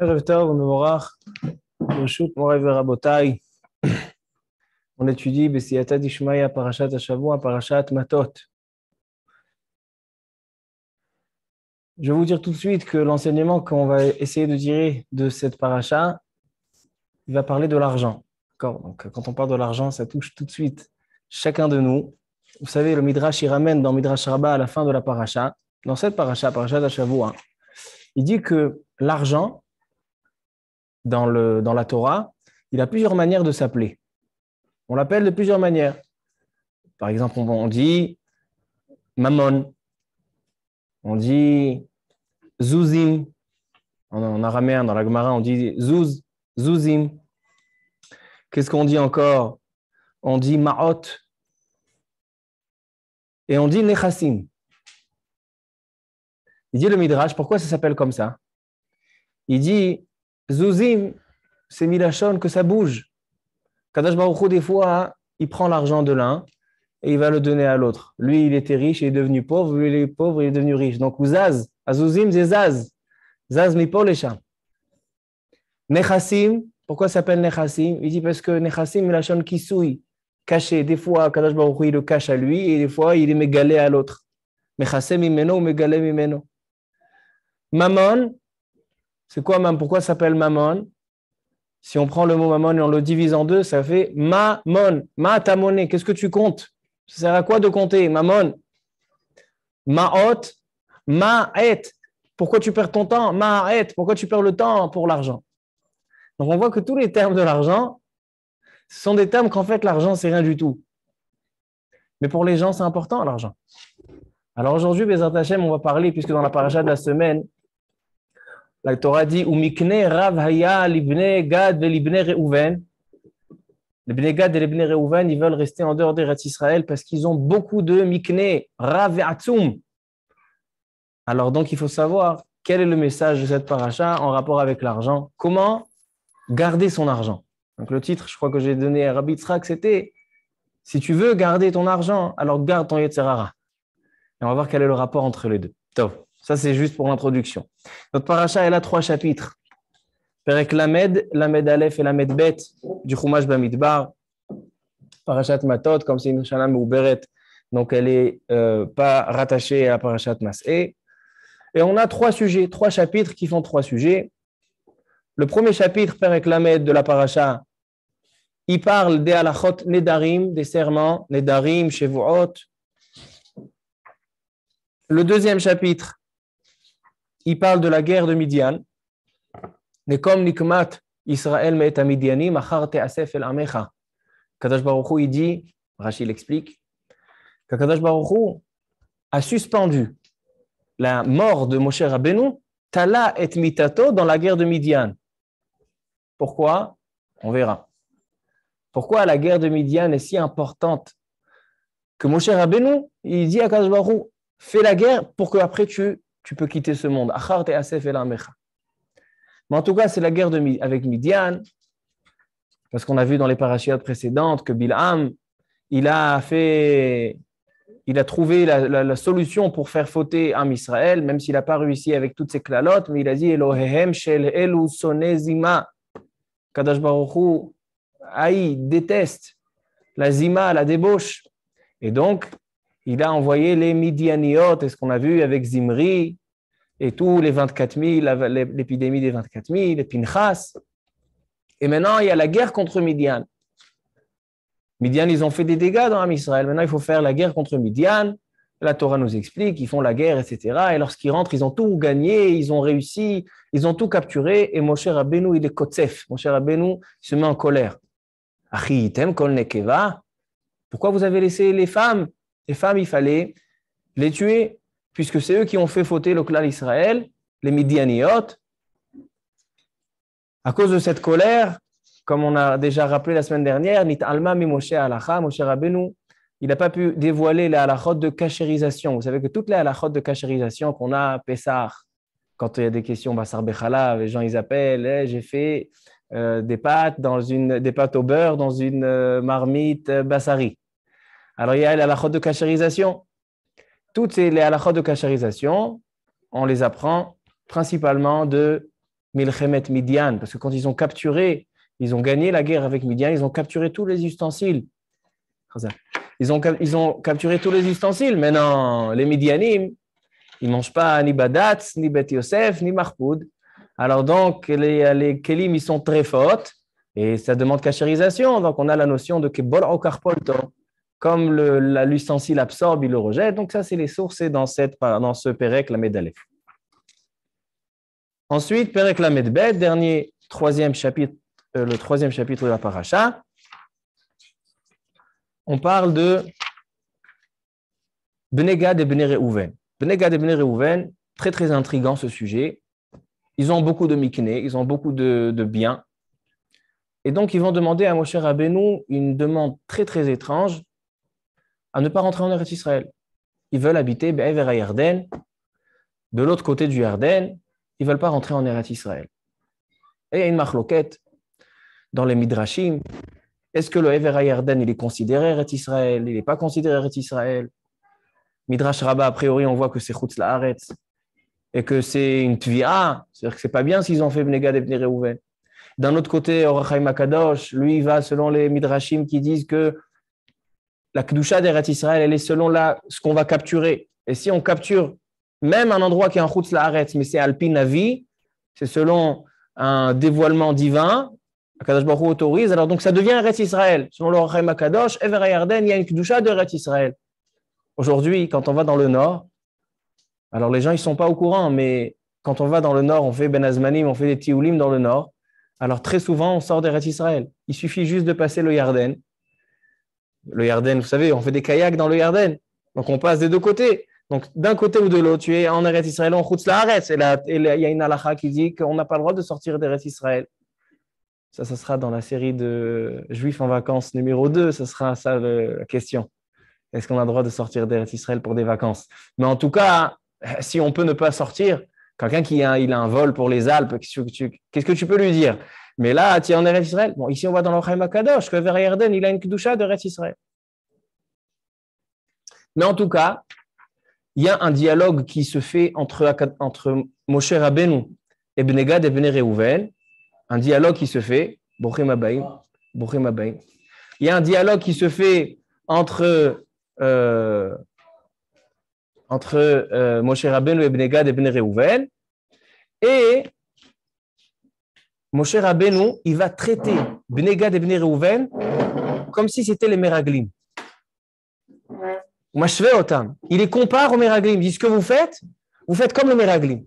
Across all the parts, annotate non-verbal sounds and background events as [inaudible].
On [coughs] étudie Je vais vous dire tout de suite que l'enseignement qu'on va essayer de tirer de cette paracha, il va parler de l'argent. Donc, quand on parle de l'argent, ça touche tout de suite chacun de nous. Vous savez, le Midrash, il ramène dans Midrash Rabbah à la fin de la paracha, dans cette paracha, paracha d'Achavoua, il dit que l'argent, dans, la Torah, il a plusieurs manières de s'appeler. On l'appelle de plusieurs manières. Par exemple, on, dit Mammon, on dit Zuzim. En, araméen, dans la Gemara, on dit Zuzim. Zouzim. Qu'est-ce qu'on dit encore On dit Ma'ot. Et on dit Nechassim. Il dit le Midrash, pourquoi ça s'appelle comme ça Il dit Zouzim, c'est Milachon, que ça bouge. Kadash Baruch des fois, il prend l'argent de l'un et il va le donner à l'autre. Lui, il était riche, il est devenu pauvre. Lui, il est pauvre, il est devenu riche. Donc, Zaz, azuzim, c'est Zaz. Zaz, mais pas les chats. Nechassim, pourquoi s'appelle Nechassim Il dit parce que Nechassim, Milachon, qui souille, caché. Des fois, Kadash Baruch il le cache à lui et des fois, il est mégalé à l'autre. Nechassim, imeno, mégalé, imeno. Mammon, c'est quoi Maman Pourquoi s'appelle Mammon Si on prend le mot Mamon et on le divise en deux, ça fait Mamon. Ma ta monnaie. Qu'est-ce que tu comptes Ça sert à quoi de compter Mammon. Ma'ot. Ma'et. Pourquoi tu perds ton temps Ma'et. Pourquoi tu perds le temps pour l'argent Donc on voit que tous les termes de l'argent, ce sont des termes qu'en fait l'argent, c'est rien du tout. Mais pour les gens, c'est important l'argent. Alors aujourd'hui, mes Hachem, on va parler, puisque dans la paracha de la semaine, la Torah dit Umikne Rav Haya, Libne Gad, Libne Reuven. Les Gad et les Reuven, ils veulent rester en dehors des Rats d'Israël parce qu'ils ont beaucoup de Mikne, Rav Alors donc, il faut savoir quel est le message de cette paracha en rapport avec l'argent. Comment garder son argent Donc, le titre, je crois que j'ai donné à Rabbi Tzrak, c'était Si tu veux garder ton argent, alors garde ton Yetzerara. Et on va voir quel est le rapport entre les deux. Tov. Ça, c'est juste pour l'introduction. Notre paracha, elle a trois chapitres. Perek Lamed, Lamed Aleph et Lamed Bet du Chumash Bamidbar. Parachat Matot, comme c'est une shalam ou Beret, donc elle n'est euh, pas rattachée à Parashat Masé. Et on a trois sujets, trois chapitres qui font trois sujets. Le premier chapitre, Perek Lamed de la Paracha, il parle des halachot nedarim, des serments, nedarim, shevuot. Le deuxième chapitre, il parle de la guerre de Midian. Nekom nikmat Israël met asef el amecha. Kadash Baruch il dit, Rachid l'explique, que Kadash Baruch a suspendu la mort de Moshe Rabbeinu, Tala et Mitato, dans la guerre de Midian. Pourquoi On verra. Pourquoi la guerre de Midian est si importante que Moshe Rabbeinu, il dit à Kadash Baruch, fais la guerre pour que après tu tu peux quitter ce monde. Mais en tout cas, c'est la guerre avec Midian, parce qu'on a vu dans les parachutes précédentes que Bilham, il a fait, il a trouvé la, solution pour faire fauter Am Israël, même s'il n'a pas réussi avec toutes ses clalotes mais il a dit Elohehem shel elu sonezima. Kadash Baruchu, aïe, déteste la zima, la débauche. Et donc, il a envoyé les Midianiotes, est ce qu'on a vu avec Zimri, et tous les 24 000, l'épidémie des 24 000, les Pinchas. Et maintenant, il y a la guerre contre Midian. Midian, ils ont fait des dégâts dans Israël. Maintenant, il faut faire la guerre contre Midian. La Torah nous explique, ils font la guerre, etc. Et lorsqu'ils rentrent, ils ont tout gagné, ils ont réussi, ils ont tout capturé. Et mon cher Rabbeinu, il est kotsef. Mon cher Rabbeinu, se met en colère. nekeva. Pourquoi vous avez laissé les femmes les femmes, il fallait les tuer, puisque c'est eux qui ont fait fauter le clan Israël, les Midianites. À cause de cette colère, comme on a déjà rappelé la semaine dernière, Nit Alma Moshe Alacha, Moshe il n'a pas pu dévoiler la halachot de cachérisation. Vous savez que toutes les halachot de cachérisation qu'on a à Pessah, quand il y a des questions, Bassar les gens ils appellent, eh, j'ai fait euh, des pâtes dans une, des pâtes au beurre dans une euh, marmite basari euh, bassari. Alors, il y a halakhot de cachérisation. Toutes ces, les halachot de cacherisation on les apprend principalement de Milchemet Midian, parce que quand ils ont capturé, ils ont gagné la guerre avec Midian, ils ont capturé tous les ustensiles. Ils ont, ils ont capturé tous les ustensiles. Maintenant, les Midianim, ils ne mangent pas ni Badatz, ni Bet Yosef, ni Marpoud. Alors donc, les, les Kélim, ils sont très fortes et ça demande cachérisation. Donc, on a la notion de Kebol Karpolto. Comme la l'ustensile absorbe, il le rejette. Donc ça, c'est les sources dans, dans ce perek la Aleph. Ensuite, perek la Bet, dernier, troisième chapitre, euh, le troisième chapitre de la paracha. On parle de Benegad et Benereouven. Benegad et Benereouven, très très intrigant ce sujet. Ils ont beaucoup de mikné, ils ont beaucoup de, de biens. Et donc, ils vont demander à Moshe Rabbeinu une demande très, très étrange à ne pas rentrer en Eretz Israël. Ils veulent habiter Be'ever Yarden, de l'autre côté du Yarden, ils ne veulent pas rentrer en Eretz Israël. Et il y a une marloquette dans les Midrashim. Est-ce que le Ever Yarden, il est considéré Eretz Israël Il n'est pas considéré Eretz Israël Midrash Rabbah, a priori, on voit que c'est Chutz la et que c'est une Tvia, c'est-à-dire que n'est pas bien s'ils ont fait Bnegad et Bnei D'un autre côté, Orachai Makadosh, lui, va selon les Midrashim qui disent que la Kedusha d'Eret Israël, elle est selon là ce qu'on va capturer. Et si on capture même un endroit qui est en la rête mais c'est Alpin la vie, c'est selon un dévoilement divin, Akadosh Baruch autorise, alors donc ça devient Eretz Israël. Selon le Rahim Akadosh, Ever Yarden, il y a une Kedusha d'Eretz Israël. Aujourd'hui, quand on va dans le nord, alors les gens ils sont pas au courant, mais quand on va dans le nord, on fait Ben Azmanim, on fait des Tioulim dans le nord. Alors très souvent, on sort des d'Eretz Israël. Il suffit juste de passer le Yarden le Yarden, vous savez, on fait des kayaks dans le Yarden. Donc on passe des deux côtés. Donc d'un côté ou de l'autre, tu es en Eretz Israël, en la Eretz. Et là, il y a une halakha qui dit qu'on n'a pas le droit de sortir d'Eretz Israël. Ça, ça sera dans la série de Juifs en vacances numéro 2. Ce sera ça la question. Est-ce qu'on a le droit de sortir d'Eretz Israël pour des vacances Mais en tout cas, si on peut ne pas sortir, quelqu'un qui il a un vol pour les Alpes, qu'est-ce que tu peux lui dire mais là, tu es en Israël. Bon, ici, on va dans je Akadosh que Yerden, il a une Kedusha de Eretz Israël. Mais en tout cas, il y a un dialogue qui se fait entre, entre Moshe Rabbeinu et Benegad et Bené Reuven. Un dialogue qui se fait. Il y a un dialogue qui se fait entre, euh, entre euh, Moshe Rabbeinu et Benegad et Bne Reuven. Et Moshe Rabbeinu, il va traiter Bnegad ah. de Bnei comme si c'était les Meraglim. Il les compare aux Meraglim. Il dit ce que vous faites, vous faites comme les Meraglim.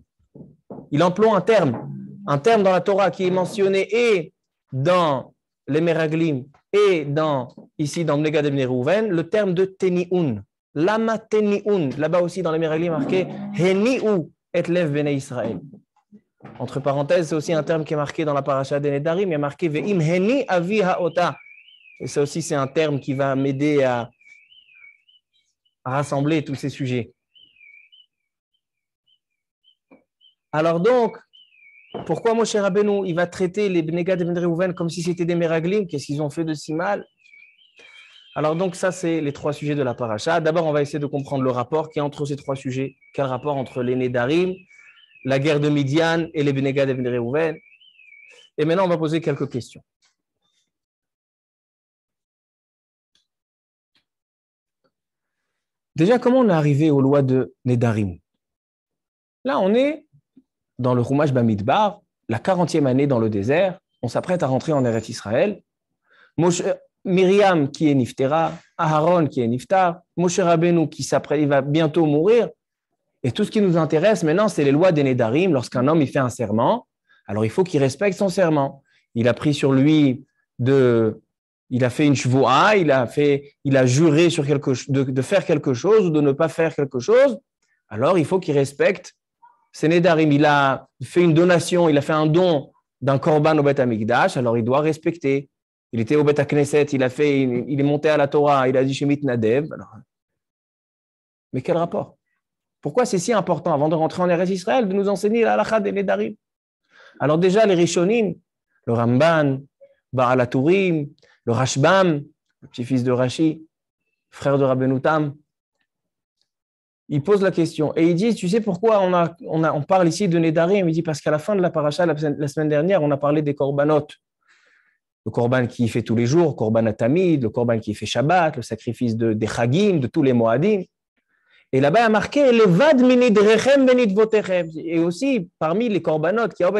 Il emploie un terme, un terme dans la Torah qui est mentionné et dans les Meraglim et dans, ici dans Bnegad et Bnei le terme de Teniun. Lama Teniun. Là-bas aussi dans les Meraglim marqué Heniou et Lev Bene Israël. Entre parenthèses, c'est aussi un terme qui est marqué dans la paracha des Nedarim, il y a marqué Ve'im heni avi ha'ota. Et ça aussi, c'est un terme qui va m'aider à, rassembler tous ces sujets. Alors donc, pourquoi mon cher Rabbeinu, il va traiter les Bnegat de Ben comme si c'était des Meraglim Qu'est-ce qu'ils ont fait de si mal Alors donc, ça, c'est les trois sujets de la paracha. D'abord, on va essayer de comprendre le rapport qui est entre ces trois sujets. Quel rapport entre les Nédarim, la guerre de Midian et les de et Réhouven. Et maintenant, on va poser quelques questions. Déjà, comment on est arrivé aux lois de Nedarim Là, on est dans le Rumash Bamidbar, la 40e année dans le désert. On s'apprête à rentrer en Eretz Israël. Moshe, qui est Niftera, Aaron qui est Niftar, Moshe Rabbeinu qui s'apprête, va bientôt mourir. Et tout ce qui nous intéresse maintenant, c'est les lois des Nédarim. Lorsqu'un homme il fait un serment, alors il faut qu'il respecte son serment. Il a pris sur lui de, il a fait une chevoie, il a fait, il a juré sur quelque, de, de faire quelque chose ou de ne pas faire quelque chose. Alors il faut qu'il respecte ses Nédarim. Il a fait une donation, il a fait un don d'un corban au Beth Amikdash, alors il doit respecter. Il était au Beth Knesset, il a fait, il, est monté à la Torah, il a dit Shemit Nadev. mais quel rapport pourquoi c'est si important, avant de rentrer en Eretz Israël, de nous enseigner la des Nedarim Alors déjà, les Rishonim, le Ramban, Baal le Rashbam, le petit-fils de Rashi, frère de Rabbenoutam, ils posent la question et ils disent, tu sais pourquoi on, parle ici de Nedarim Il dit, parce qu'à la fin de la paracha, la, semaine dernière, on a parlé des Korbanot, Le Korban qui fait tous les jours, Korban atamid, le Korban qui fait Shabbat, le sacrifice de, des chagim, de tous les moadim. Et là-bas, il a marqué Levad minidrechem benidvotechem. Et aussi, parmi les corbanotes qui ont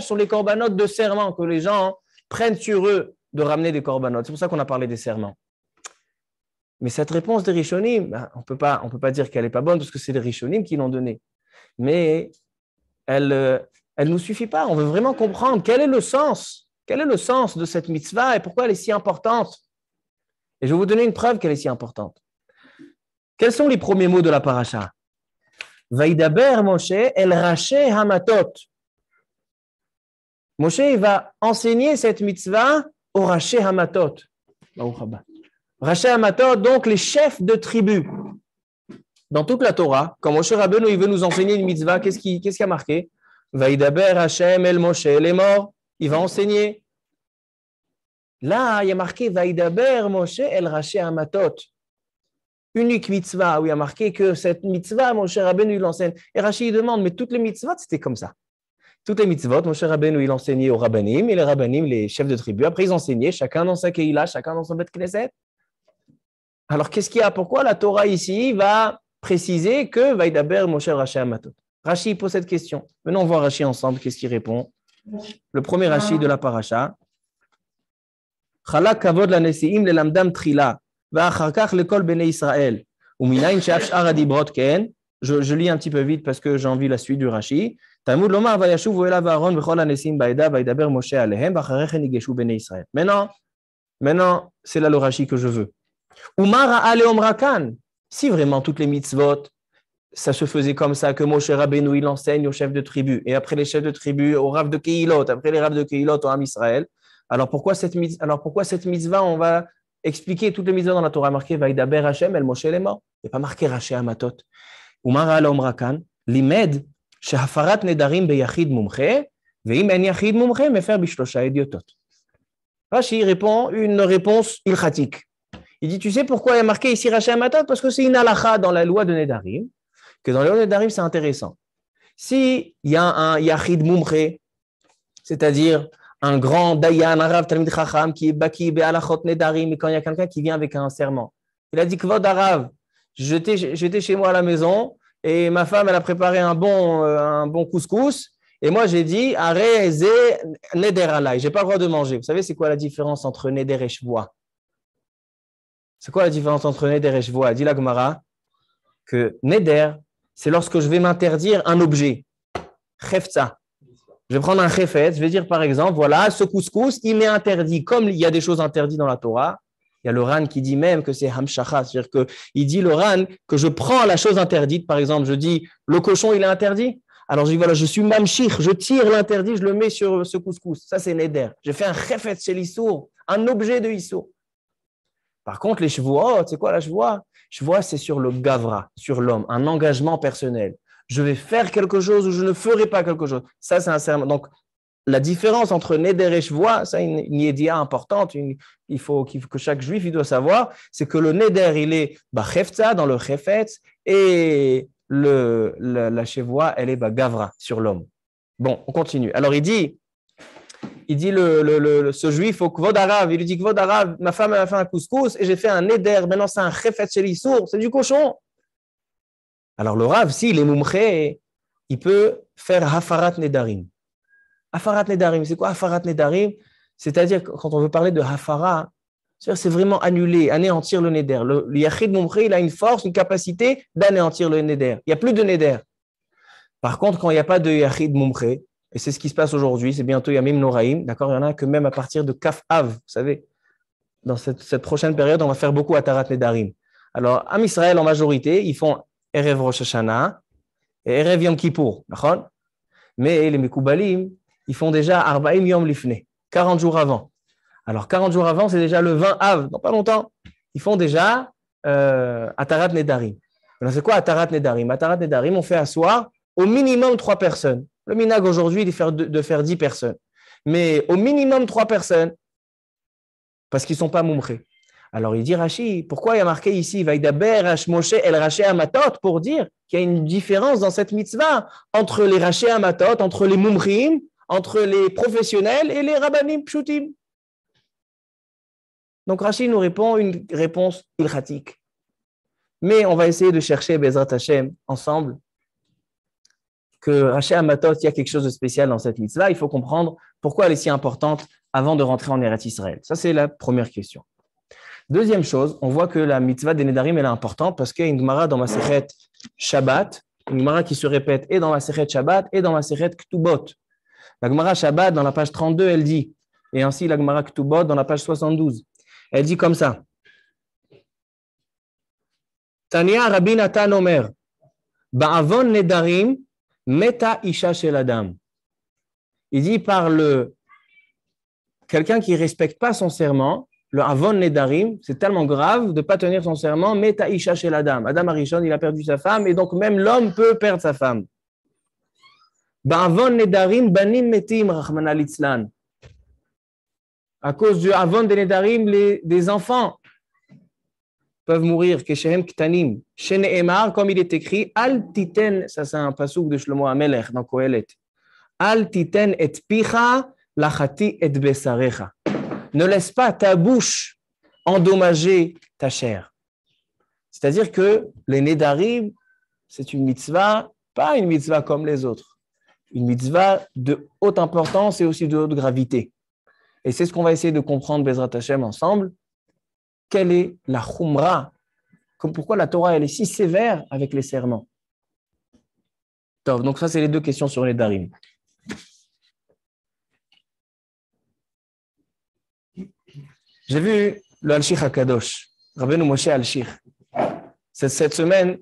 sont les corbanotes de serment que les gens prennent sur eux de ramener des corbanotes. C'est pour ça qu'on a parlé des serments. Mais cette réponse des Rishonim, bah, on ne peut pas dire qu'elle n'est pas bonne parce que c'est les Rishonim qui l'ont donnée. Mais elle ne euh, nous suffit pas. On veut vraiment comprendre quel est le sens, quel est le sens de cette mitzvah et pourquoi elle est si importante. Et je vais vous donner une preuve qu'elle est si importante. Quels sont les premiers mots de la paracha Vaidaber Moshe el raché hamatot. Moshe va enseigner cette mitzvah au raché hamatot. Raché hamatot, donc les chefs de tribu. Dans toute la Torah, quand Moshe Rabbeinu il veut nous enseigner une mitzvah, qu'est-ce qui, quest a marqué Vaidaber Hashem el Moshe est mort. Il va enseigner. Là, il y a marqué Vaidaber Moshe el raché hamatot unique mitzvah où il y a marqué que cette mitzvah, mon cher Rabbeinu, il l'enseigne. Et Rachid demande, mais toutes les mitzvot, c'était comme ça. Toutes les mitzvot, mon cher Rabbeinu, il enseignait aux rabbinim, et les rabbinim, les chefs de tribu, après ils enseignaient, chacun dans sa keïla, chacun dans son bet knesset. Alors qu'est-ce qu'il y a Pourquoi la Torah ici va préciser que Vaidaber, mon cher Rachid Amatot Rachid pose cette question. Venons voir Rachid ensemble, qu'est-ce qu'il répond Le premier Rachid de la paracha. Chala kavod la le lamdam trila je, lis un petit peu vite parce que j'ai envie la suite du Rashi. Maintenant, c'est là le Rashi que je veux. Si vraiment toutes les mitzvot, ça se faisait comme ça, que Moshe Rabbeinu, il enseigne aux chefs de tribu, et après les chefs de tribu, aux ravs de Keilot, après les ravs de Keilot, au am Israël. Alors pourquoi cette, alors pourquoi cette mitzvah, on va expliquer toutes les mises dans la Torah marquées Vaidaber Hashem El Moshe Lema. Il pas marqué Raché Amatot. Umar al Omrakan, limed Nedarim Beyachid Mumche, Veim En Yachid Mumche, Mefer Bishlosha Rashi répond une réponse ilchatique. Il dit Tu sais pourquoi il y a marqué ici Raché Amatot Parce que c'est une halacha dans la loi de Nedarim, que dans la loi de Nedarim, c'est intéressant. Si il y a un Yachid Mumche, c'est-à-dire un grand Dayan, arabe, Rav Talmud Chacham, qui est Baki Be'alachot Nedarim, et quand il y a quelqu'un qui vient avec un serment. Il a dit Kvod Arav, j'étais chez moi à la maison, et ma femme, elle a préparé un bon, euh, un bon couscous, et moi j'ai dit Aré Neder j'ai pas le droit de manger. Vous savez, c'est quoi la différence entre Neder et C'est quoi la différence entre Neder et Shvoa Dit la Gemara que Neder, c'est lorsque je vais m'interdire un objet. Je vais prendre un réfet, je vais dire par exemple, voilà, ce couscous, il est interdit. Comme il y a des choses interdites dans la Torah, il y a le RAN qui dit même que c'est hamshacha, c'est-à-dire qu'il dit le RAN que je prends la chose interdite, par exemple, je dis le cochon, il est interdit. Alors je dis voilà, je suis mamshir, je tire l'interdit, je le mets sur ce couscous. Ça, c'est neder. J'ai fait un réfet chez l'issour, un objet de issour. Par contre, les chevaux, oh, c'est quoi la je vois c'est sur le gavra, sur l'homme, un engagement personnel je vais faire quelque chose ou je ne ferai pas quelque chose. Ça, c'est un serment. Donc, la différence entre neder et chevoix, ça, une, une importante, il faut que chaque juif il doit savoir, c'est que le neder, il est bachefta dans le chefetz et le, la chevoix, elle est gavra sur l'homme. Bon, on continue. Alors, il dit, il dit le, ce juif au kvod il lui dit kvod ma femme a fait un couscous et j'ai fait un neder, maintenant c'est un chefetz chez c'est du cochon. Alors le Rav, s'il il est Moumché, il peut faire Hafarat Nedarim. Hafarat Nedarim, c'est quoi Hafarat Nedarim C'est-à-dire, quand on veut parler de Hafara, c'est vraiment annuler, anéantir le Neder. Le, Yachid Moumché, il a une force, une capacité d'anéantir le Neder. Il n'y a plus de Neder. Par contre, quand il n'y a pas de Yachid Moumché, et c'est ce qui se passe aujourd'hui, c'est bientôt Yamim Noraim, d'accord Il y en a que même à partir de Kaf Av, vous savez, dans cette, prochaine période, on va faire beaucoup Atarat Nedarim. Alors, à Israël, en majorité, ils font « Erev Rosh et et « yom Yom Mais les Mekoubalim, ils font déjà Arbaim yom lifne, 40 jours avant. Alors 40 jours avant, c'est déjà le 20 av, dans pas longtemps. Ils font déjà euh, Atarat Nedarim. Alors c'est quoi Atarat Nedarim Atarat Nedarim, on fait asseoir au minimum trois personnes. Le minag aujourd'hui, il de faire 10 personnes. Mais au minimum trois personnes, parce qu'ils ne sont pas moumrés. Alors il dit Rashi, pourquoi il y a marqué ici Vaidaber Moshe El Raché Amatot pour dire qu'il y a une différence dans cette mitzvah entre les Raché Amatot, entre les Mumrim, entre les professionnels et les Rabbanim Pshutim. Donc Rachid nous répond une réponse ilratique. Mais on va essayer de chercher Bezrat Hashem ensemble que Raché Amatot, il y a quelque chose de spécial dans cette mitzvah. Il faut comprendre pourquoi elle est si importante avant de rentrer en Eretz Israël. Ça, c'est la première question. Deuxième chose, on voit que la mitzvah des Nedarim, est importante parce qu'il y a une Gemara dans Maseret Shabbat, une Gemara qui se répète et dans la Maseret Shabbat et dans Maseret Ktubot. La Gemara Shabbat, dans la page 32, elle dit, et ainsi la Gemara Ktubot, dans la page 72, elle dit comme ça. Tania Rabbi Natan Omer, Ba'avon Nedarim, Meta Isha Sheladam. Il dit par le quelqu'un qui ne respecte pas son serment, le avon nedarim, c'est tellement grave de ne pas tenir son serment, mais taïcha chez la dame. Adam Arishon, il a perdu sa femme, et donc même l'homme peut perdre sa femme. Ben, avon nedarim, banim metim, rahman alitzlan. À cause du avon des nedarim, les, des enfants peuvent mourir, ktanim. Chez emar comme il est écrit, al titen, ça c'est un passouk de Shlomo Amelech dans Kohelet. Al titen et picha, lachati et besarecha ne laisse pas ta bouche endommager ta chair. C'est-à-dire que les Nédarim, c'est une mitzvah, pas une mitzvah comme les autres, une mitzvah de haute importance et aussi de haute gravité. Et c'est ce qu'on va essayer de comprendre, Bezrat Hashem, ensemble. Quelle est la comme Pourquoi la Torah, elle est si sévère avec les serments Donc, ça, c'est les deux questions sur les Darim. J'ai vu le Al-Shikh Akadosh, Rabbeinu Moshe Al-Shikh. Cette semaine,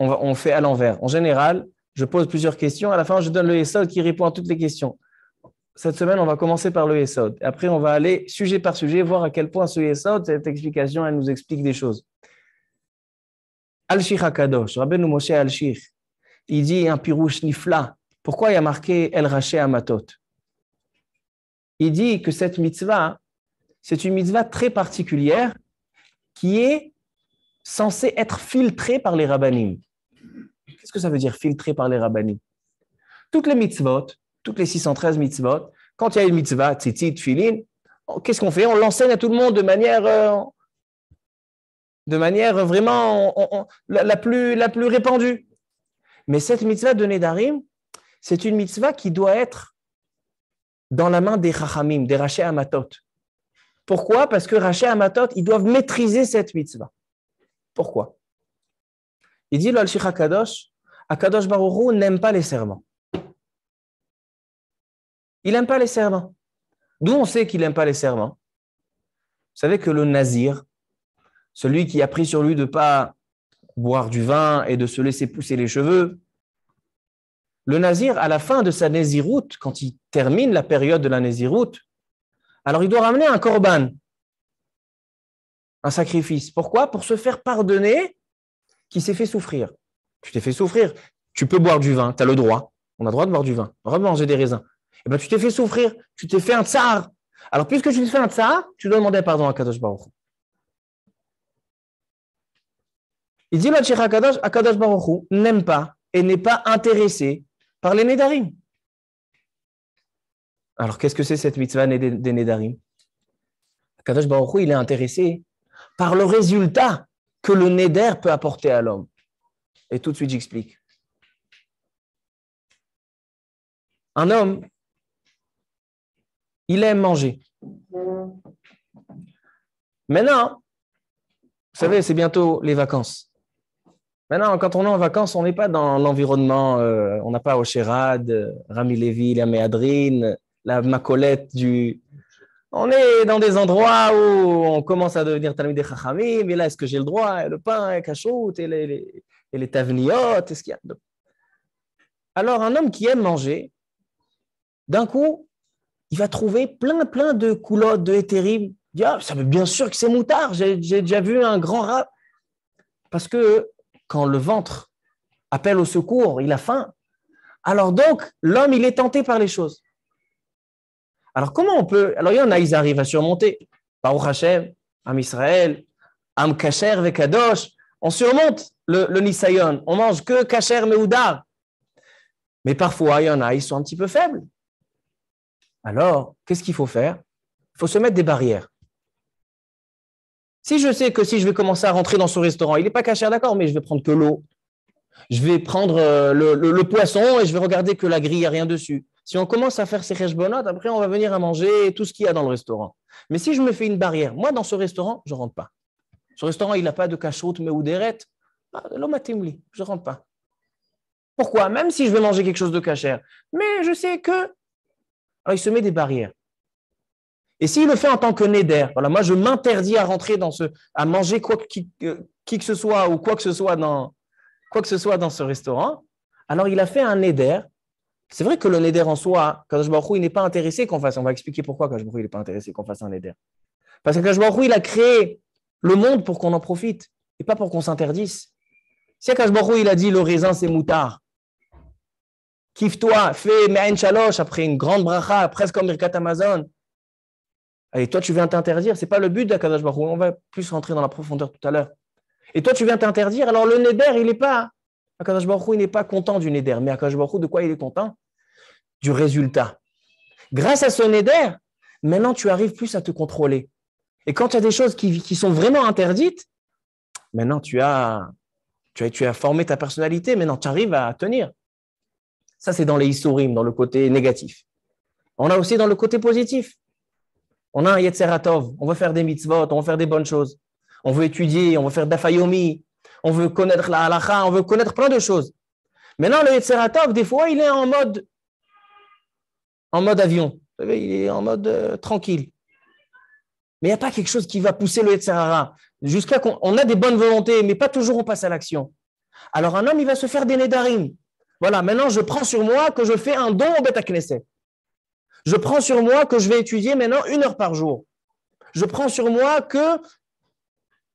on, on fait à l'envers. En général, je pose plusieurs questions. À la fin, je donne le Yesod qui répond à toutes les questions. Cette semaine, on va commencer par le Yesod. Après, on va aller sujet par sujet, voir à quel point ce Yesod, cette explication, elle nous explique des choses. Al-Shikh Akadosh, Rabbeinu Moshe Al-Shikh, il dit un pirouche nifla. Pourquoi il y a marqué El Raché Amatot Il dit que cette mitzvah, c'est une mitzvah très particulière qui est censée être filtrée par les rabbinim. Qu'est-ce que ça veut dire filtrée par les rabbinim Toutes les mitzvot, toutes les 613 mitzvot, quand il y a une mitzvah, tzitzit, filin, qu'est-ce qu'on fait On l'enseigne à tout le monde de manière, euh, de manière vraiment la, plus, la plus répandue. Mais cette mitzvah de Nedarim, c'est une mitzvah qui doit être dans la main des rachamim, des Raché Amatot. Pourquoi Parce que et Amatot, ils doivent maîtriser cette mitzvah. Pourquoi Il dit, l'Al-Shikh Akadosh, Akadosh Baruch n'aime pas les serments. Il n'aime pas les serments. D'où on sait qu'il n'aime pas les serments Vous savez que le nazir, celui qui a pris sur lui de ne pas boire du vin et de se laisser pousser les cheveux, le nazir, à la fin de sa naziroute, quand il termine la période de la naziroute, alors il doit ramener un korban, un sacrifice. Pourquoi Pour se faire pardonner qui s'est fait souffrir. Tu t'es fait souffrir. Tu peux boire du vin, tu as le droit. On a le droit de boire du vin, on manger des raisins. Et eh ben, tu t'es fait souffrir, tu t'es fait un tsar. Alors puisque tu t'es fait un tsar, tu dois demander pardon à Kadosh Baruch. Il dit, Akadosh Baruch n'aime pas et n'est pas intéressé par les Nédarim. Alors, qu'est-ce que c'est cette mitzvah des nedarim Kadosh Baruch il est intéressé par le résultat que le neder peut apporter à l'homme. Et tout de suite, j'explique. Un homme, il aime manger. Maintenant, vous savez, c'est bientôt les vacances. Maintenant, quand on est en vacances, on n'est pas dans l'environnement, euh, on n'a pas Ocherad, euh, Rami Levi, la la macolette du. On est dans des endroits où on commence à devenir talmid des mais là, est-ce que j'ai le droit Le pain, et et les, et les est-ce qu'il y a. Alors, un homme qui aime manger, d'un coup, il va trouver plein, plein de coulottes, de terribles Il ah, ça veut bien sûr que c'est moutard, j'ai déjà vu un grand rat. Parce que quand le ventre appelle au secours, il a faim. Alors donc, l'homme, il est tenté par les choses. Alors comment on peut Alors il y en a, ils arrivent à surmonter. Baruch Hashem, Am Israël, Am Kacher Vekadosh. On surmonte le, Nisayon. On mange que Kacher Meouda. Mais parfois, il y en a, ils sont un petit peu faibles. Alors, qu'est-ce qu'il faut faire Il faut se mettre des barrières. Si je sais que si je vais commencer à rentrer dans ce restaurant, il n'est pas Kasher, d'accord, mais je vais prendre que l'eau. Je vais prendre euh, le, poisson et je vais regarder que la grille, a rien dessus. Si on commence à faire ces bonnes, après on va venir à manger tout ce qu'il y a dans le restaurant. Mais si je me fais une barrière, moi dans ce restaurant, je ne rentre pas. Ce restaurant, il n'a pas de cacheroute, mais ou d'érette. Bah, L'omatimli, je ne rentre pas. Pourquoi Même si je veux manger quelque chose de cachère. Mais je sais que. Alors il se met des barrières. Et s'il le fait en tant que néder, voilà, moi je m'interdis à rentrer dans ce, à manger quoi qui, euh, qui, que ce soit ou quoi que ce soit dans, quoi que ce soit dans ce restaurant. Alors il a fait un néder c'est vrai que le neder en soi, Kadosh Baruch il n'est pas intéressé qu'on fasse. On va expliquer pourquoi Kadosh Baruch il n'est pas intéressé qu'on fasse un neder. Parce que Kadosh Baruch il a créé le monde pour qu'on en profite et pas pour qu'on s'interdise. Si Kadosh Baruch il a dit le raisin c'est moutard, kiffe-toi, fais me'en shalosh après une grande bracha, presque comme le Amazon. Et toi, tu viens t'interdire. C'est pas le but de Baruch On va plus rentrer dans la profondeur tout à l'heure. Et toi, tu viens t'interdire. Alors le neder, il n'est pas Akadosh Baruch il n'est pas content du Neder, mais Akadosh Baruch de quoi il est content Du résultat. Grâce à ce Neder, maintenant tu arrives plus à te contrôler. Et quand tu as des choses qui, sont vraiment interdites, maintenant tu as, tu as, formé ta personnalité, maintenant tu arrives à tenir. Ça, c'est dans les historimes, dans le côté négatif. On a aussi dans le côté positif. On a un Yetzeratov, on veut faire des mitzvot, on veut faire des bonnes choses. On veut étudier, on veut faire dafayomi, on veut connaître la halakha, on veut connaître plein de choses. Maintenant, le Yetzeratov, des fois, il est en mode, en mode avion. il est en mode euh, tranquille. Mais il n'y a pas quelque chose qui va pousser le Yetzerara. Jusqu'à qu'on a des bonnes volontés, mais pas toujours on passe à l'action. Alors un homme, il va se faire des nedarim. Voilà, maintenant je prends sur moi que je fais un don au Beta Knesset. Je prends sur moi que je vais étudier maintenant une heure par jour. Je prends sur moi que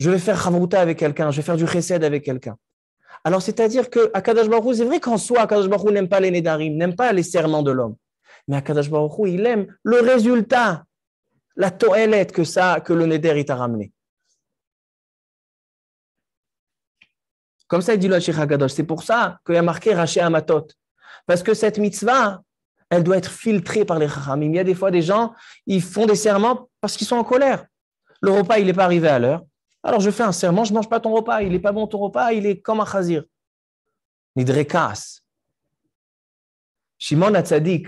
je vais faire Khamrouta avec quelqu'un, je vais faire du Chesed avec quelqu'un. Alors, c'est-à-dire que Akadash Baruch c'est vrai qu'en soi, Akadash Baruch n'aime pas les Nédarim, n'aime pas les serments de l'homme. Mais Akadash Baruch il aime le résultat, la toilette que ça, que le Néder a ramené. Comme ça, il dit le Cheikh C'est pour ça qu'il y a marqué Raché Amatot. Parce que cette mitzvah, elle doit être filtrée par les Chachamim. Il y a des fois des gens, ils font des serments parce qu'ils sont en colère. Le repas, il n'est pas arrivé à l'heure. Alors je fais un serment, je mange pas ton repas, il n'est pas bon ton repas, il est comme un chazir. Nidrekas. Shimon Hatzadik,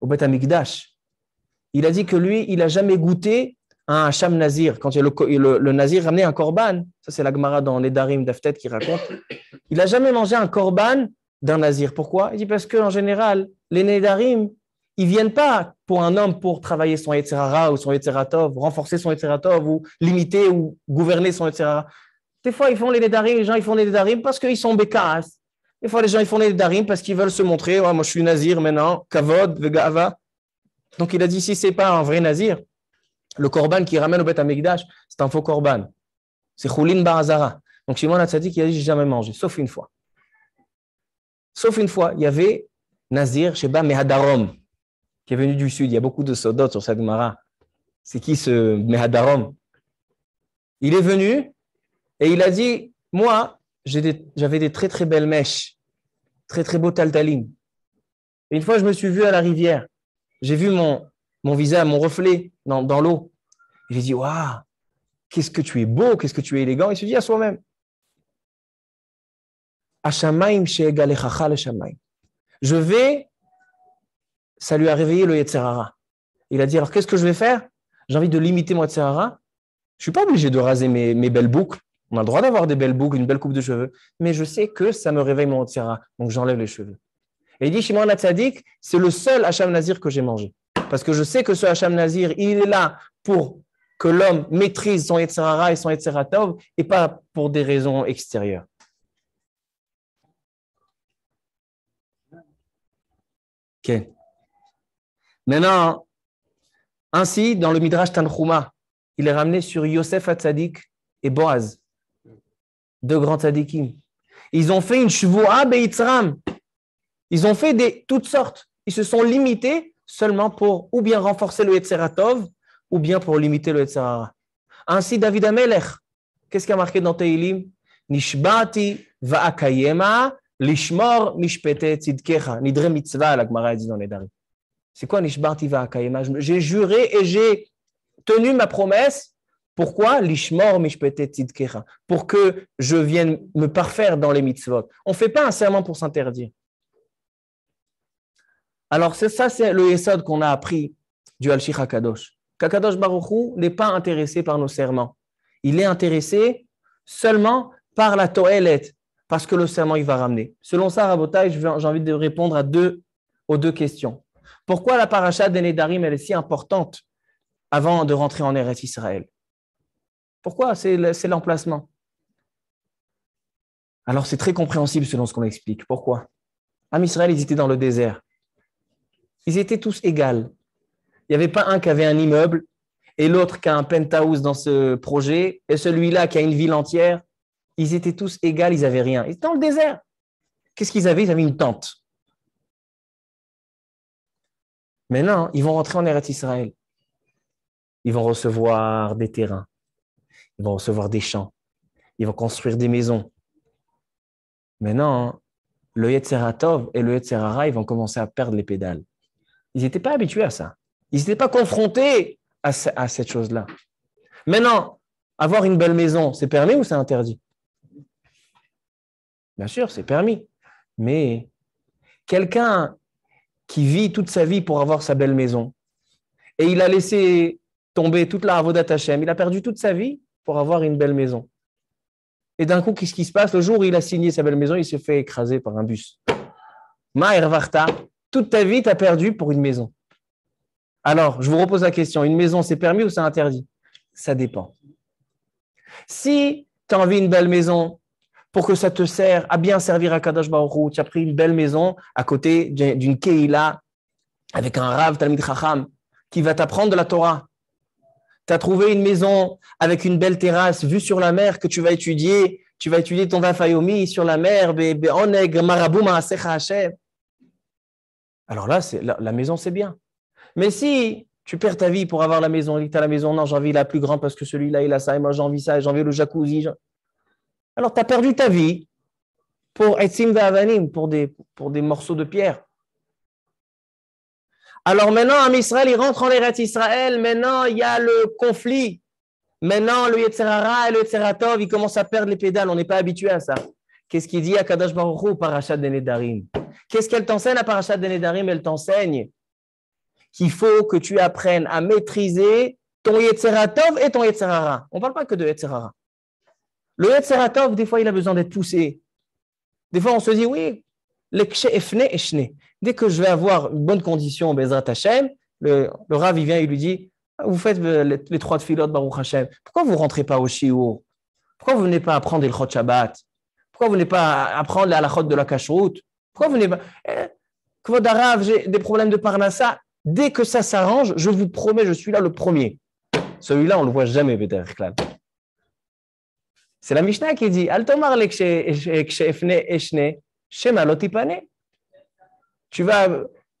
au il a dit que lui, il n'a jamais goûté un cham Nazir. Quand le, Nazir ramenait un korban, ça c'est la Gemara dans les Darim d'Aftet qui raconte, il n'a jamais mangé un korban d'un Nazir. Pourquoi Il dit parce que en général, les Nedarim. Ils viennent pas pour un homme pour travailler son etzerara ou son etzeratov, renforcer son etzeratov ou limiter ou gouverner son etzerara, Des fois, ils font les darim, les gens, ils font les Nedarim parce qu'ils sont bécasses. Des fois, les gens, ils font les darim parce qu'ils veulent se montrer, moi, je suis nazir maintenant, kavod, vegava. Donc, il a dit, si c'est pas un vrai nazir, le korban qui ramène au à Megdash, c'est un faux korban. C'est Choulin Barazara. Donc, Shimon Hatzadik, il a dit, j'ai jamais mangé, sauf une fois. Sauf une fois, il y avait Nazir, Sheba Mehadarom qui est venu du sud. Il y a beaucoup de sodotes sur Sagmara. C'est qui ce Mehadarom Il est venu et il a dit Moi, j'avais des, très très belles mèches, très très beaux taltalim. une fois, je me suis vu à la rivière. J'ai vu mon, mon visage, mon reflet dans, dans l'eau. J'ai dit Waouh, qu'est-ce que tu es beau, qu'est-ce que tu es élégant. Il se dit à soi-même Je vais ça lui a réveillé le Yetzerara. Il a dit Alors, qu'est-ce que je vais faire J'ai envie de limiter mon Yetzerara. Je ne suis pas obligé de raser mes, belles boucles. On a le droit d'avoir des belles boucles, une belle coupe de cheveux. Mais je sais que ça me réveille mon Yetzerara. Donc, j'enlève les cheveux. Et il dit Shimon Hatzadik, ben c'est le seul Hacham Nazir que j'ai mangé. Parce que je sais que ce Hacham Nazir, il est là pour que l'homme maîtrise son Yetzerara et son Yetzeratov et pas pour des raisons extérieures. Ok. Maintenant, ainsi, dans le Midrash Tanchuma, il est ramené sur Yosef Hatzadik et Boaz, deux grands tzadikim. Ils ont fait une shvoa beitzram. Ils ont fait des toutes sortes. Ils se sont limités seulement pour ou bien renforcer le Yetzeratov ou bien pour limiter le Yetzerara. Ainsi, David Amelech, qu'est-ce qui a marqué dans Tehilim Nishbati va'akayema lishmor mishpete tzidkecha. Nidre mitzvah, la Gemara dans c'est quoi Nishbarti J'ai juré et j'ai tenu ma promesse. Pourquoi L'ishmor Pour que je vienne me parfaire dans les mitzvot. On ne fait pas un serment pour s'interdire. Alors, c'est ça, c'est le Yesod qu'on a appris du al Kadosh. Kakadosh Baruchou n'est pas intéressé par nos serments. Il est intéressé seulement par la Toelet, parce que le serment, il va ramener. Selon ça, Rabotai, j'ai envie de répondre à aux deux questions. Pourquoi la paracha d'Enedarim, elle est si importante avant de rentrer en Eretz Israël Pourquoi C'est l'emplacement. Alors c'est très compréhensible selon ce qu'on explique. Pourquoi Am Israël, ils étaient dans le désert. Ils étaient tous égaux. Il n'y avait pas un qui avait un immeuble et l'autre qui a un penthouse dans ce projet et celui-là qui a une ville entière. Ils étaient tous égaux, ils n'avaient rien. Ils étaient dans le désert. Qu'est-ce qu'ils avaient Ils avaient une tente. Maintenant, ils vont rentrer en Eretz Israël. Ils vont recevoir des terrains. Ils vont recevoir des champs. Ils vont construire des maisons. Maintenant, le Yetzeratov et le Yetzerara, ils vont commencer à perdre les pédales. Ils n'étaient pas habitués à ça. Ils n'étaient pas confrontés à, à cette chose-là. Maintenant, avoir une belle maison, c'est permis ou c'est interdit Bien sûr, c'est permis. Mais quelqu'un qui vit toute sa vie pour avoir sa belle maison. Et il a laissé tomber toute la Avodat Il a perdu toute sa vie pour avoir une belle maison. Et d'un coup, qu'est-ce qui se passe Le jour où il a signé sa belle maison, il s'est fait écraser par un bus. Maher Varta, toute ta vie, tu as perdu pour une maison. Alors, je vous repose la question une maison, c'est permis ou c'est interdit Ça dépend. Si tu as envie d'une belle maison, pour que ça te sert à bien servir à Kaddash Tu as pris une belle maison à côté d'une Keila avec un Rav Talmid Chacham qui va t'apprendre de la Torah. Tu as trouvé une maison avec une belle terrasse vue sur la mer que tu vas étudier. Tu vas étudier ton Vafayomi sur la mer. Alors là, la, la maison, c'est bien. Mais si tu perds ta vie pour avoir la maison, tu as la maison, non, j'en envie la plus grande parce que celui-là, il a ça, et moi, j'ai envie ça, et j'ai le jacuzzi. Alors, tu as perdu ta vie pour Etsim Vahavanim, pour des, pour des morceaux de pierre. Alors maintenant, en Israël, il rentre en restes Israël. Maintenant, il y a le conflit. Maintenant, le Yetzerara et le Yetzeratov, ils commencent à perdre les pédales. On n'est pas habitué à ça. Qu'est-ce qu'il dit à Kadash Baruch Hu, Parashat Denedarim Qu'est-ce qu'elle t'enseigne à Parashat Denedarim Elle t'enseigne qu'il faut que tu apprennes à maîtriser ton Yetzeratov et ton Yetzerara. On ne parle pas que de Yetzerara. Le Yetzeratov, des fois, il a besoin d'être poussé. Des fois, on se dit, oui, le effne, et Dès que je vais avoir une bonne condition, Bezrat le, le Rav, il vient, il lui dit, ah, vous faites les, trois de Baruch Hashem. Pourquoi vous ne rentrez pas au Shiur Pourquoi vous venez pas apprendre le Chot Shabbat Pourquoi vous venez pas apprendre la Chot de la Kashrut Pourquoi vous venez pas... Hein? Kvod j'ai des problèmes de Parnassa. Dès que ça s'arrange, je vous promets, je suis là le premier. Celui-là, on ne le voit jamais, Béter c'est la Mishnah qui dit Tu vas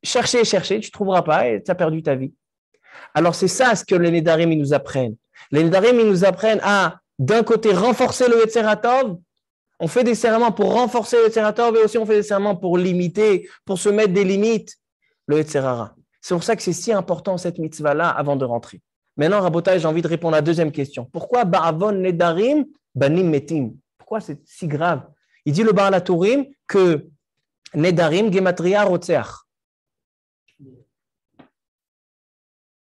chercher, chercher, tu ne trouveras pas et tu as perdu ta vie. Alors, c'est ça ce que les Nédarim nous apprennent. Les Nédarim nous apprennent à, ah, d'un côté, renforcer le Yetzeratov. On fait des serments pour renforcer le Yetzeratov et aussi on fait des serments pour limiter, pour se mettre des limites, le Yetzerara. C'est pour ça que c'est si important cette mitzvah-là avant de rentrer. Maintenant, Rabotai, j'ai envie de répondre à la deuxième question. Pourquoi Ba'avon Nedarim Banim Metim Pourquoi c'est si grave Il dit le Ba'alatourim que Nedarim Gematria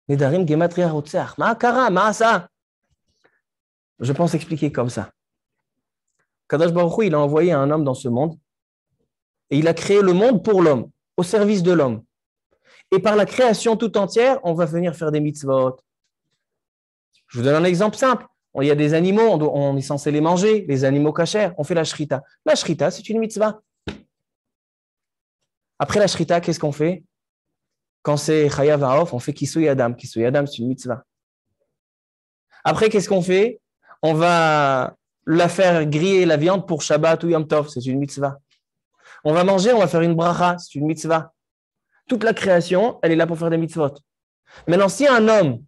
Nedarim Gematria Rotseach. Je pense expliquer comme ça. Kadash Baruch il a envoyé un homme dans ce monde et il a créé le monde pour l'homme, au service de l'homme. Et par la création tout entière, on va venir faire des mitzvot, je vous donne un exemple simple. Il y a des animaux, on, est censé les manger, les animaux cachers, on fait la shrita. La shrita, c'est une mitzvah. Après la shrita, qu'est-ce qu'on fait Quand c'est chayav on fait kisui adam. Kisui adam, c'est une mitzvah. Après, qu'est-ce qu'on fait On va la faire griller la viande pour Shabbat ou Yom Tov, c'est une mitzvah. On va manger, on va faire une bracha, c'est une mitzvah. Toute la création, elle est là pour faire des mitzvot. Maintenant, si un homme,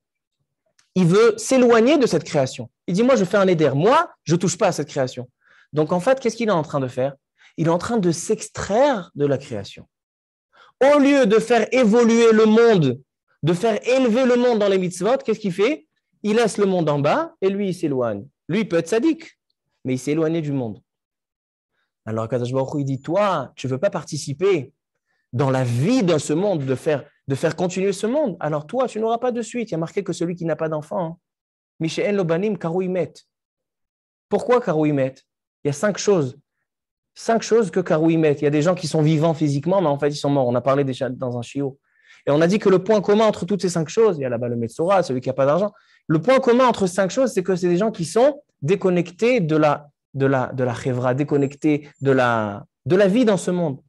il veut s'éloigner de cette création. Il dit, moi, je fais un éder, moi, je ne touche pas à cette création. Donc, en fait, qu'est-ce qu'il est en train de faire Il est en train de s'extraire de la création. Au lieu de faire évoluer le monde, de faire élever le monde dans les mitzvot, qu'est-ce qu'il fait Il laisse le monde en bas et lui, il s'éloigne. Lui, il peut être sadique, mais il s'est éloigné du monde. Alors, il dit, toi, tu ne veux pas participer dans la vie dans ce monde, de faire de faire continuer ce monde. Alors toi, tu n'auras pas de suite. Il y a marqué que celui qui n'a pas d'enfant, hein. Michel Lobanim, met. Pourquoi Karouimet Il y a cinq choses. Cinq choses que Karouimet. Il y a des gens qui sont vivants physiquement, mais en fait, ils sont morts. On a parlé déjà dans un chiot. Et on a dit que le point commun entre toutes ces cinq choses, il y a là-bas le Metzora, celui qui n'a pas d'argent, le point commun entre cinq choses, c'est que c'est des gens qui sont déconnectés de la de de la déconnectés de la de la vie dans ce monde.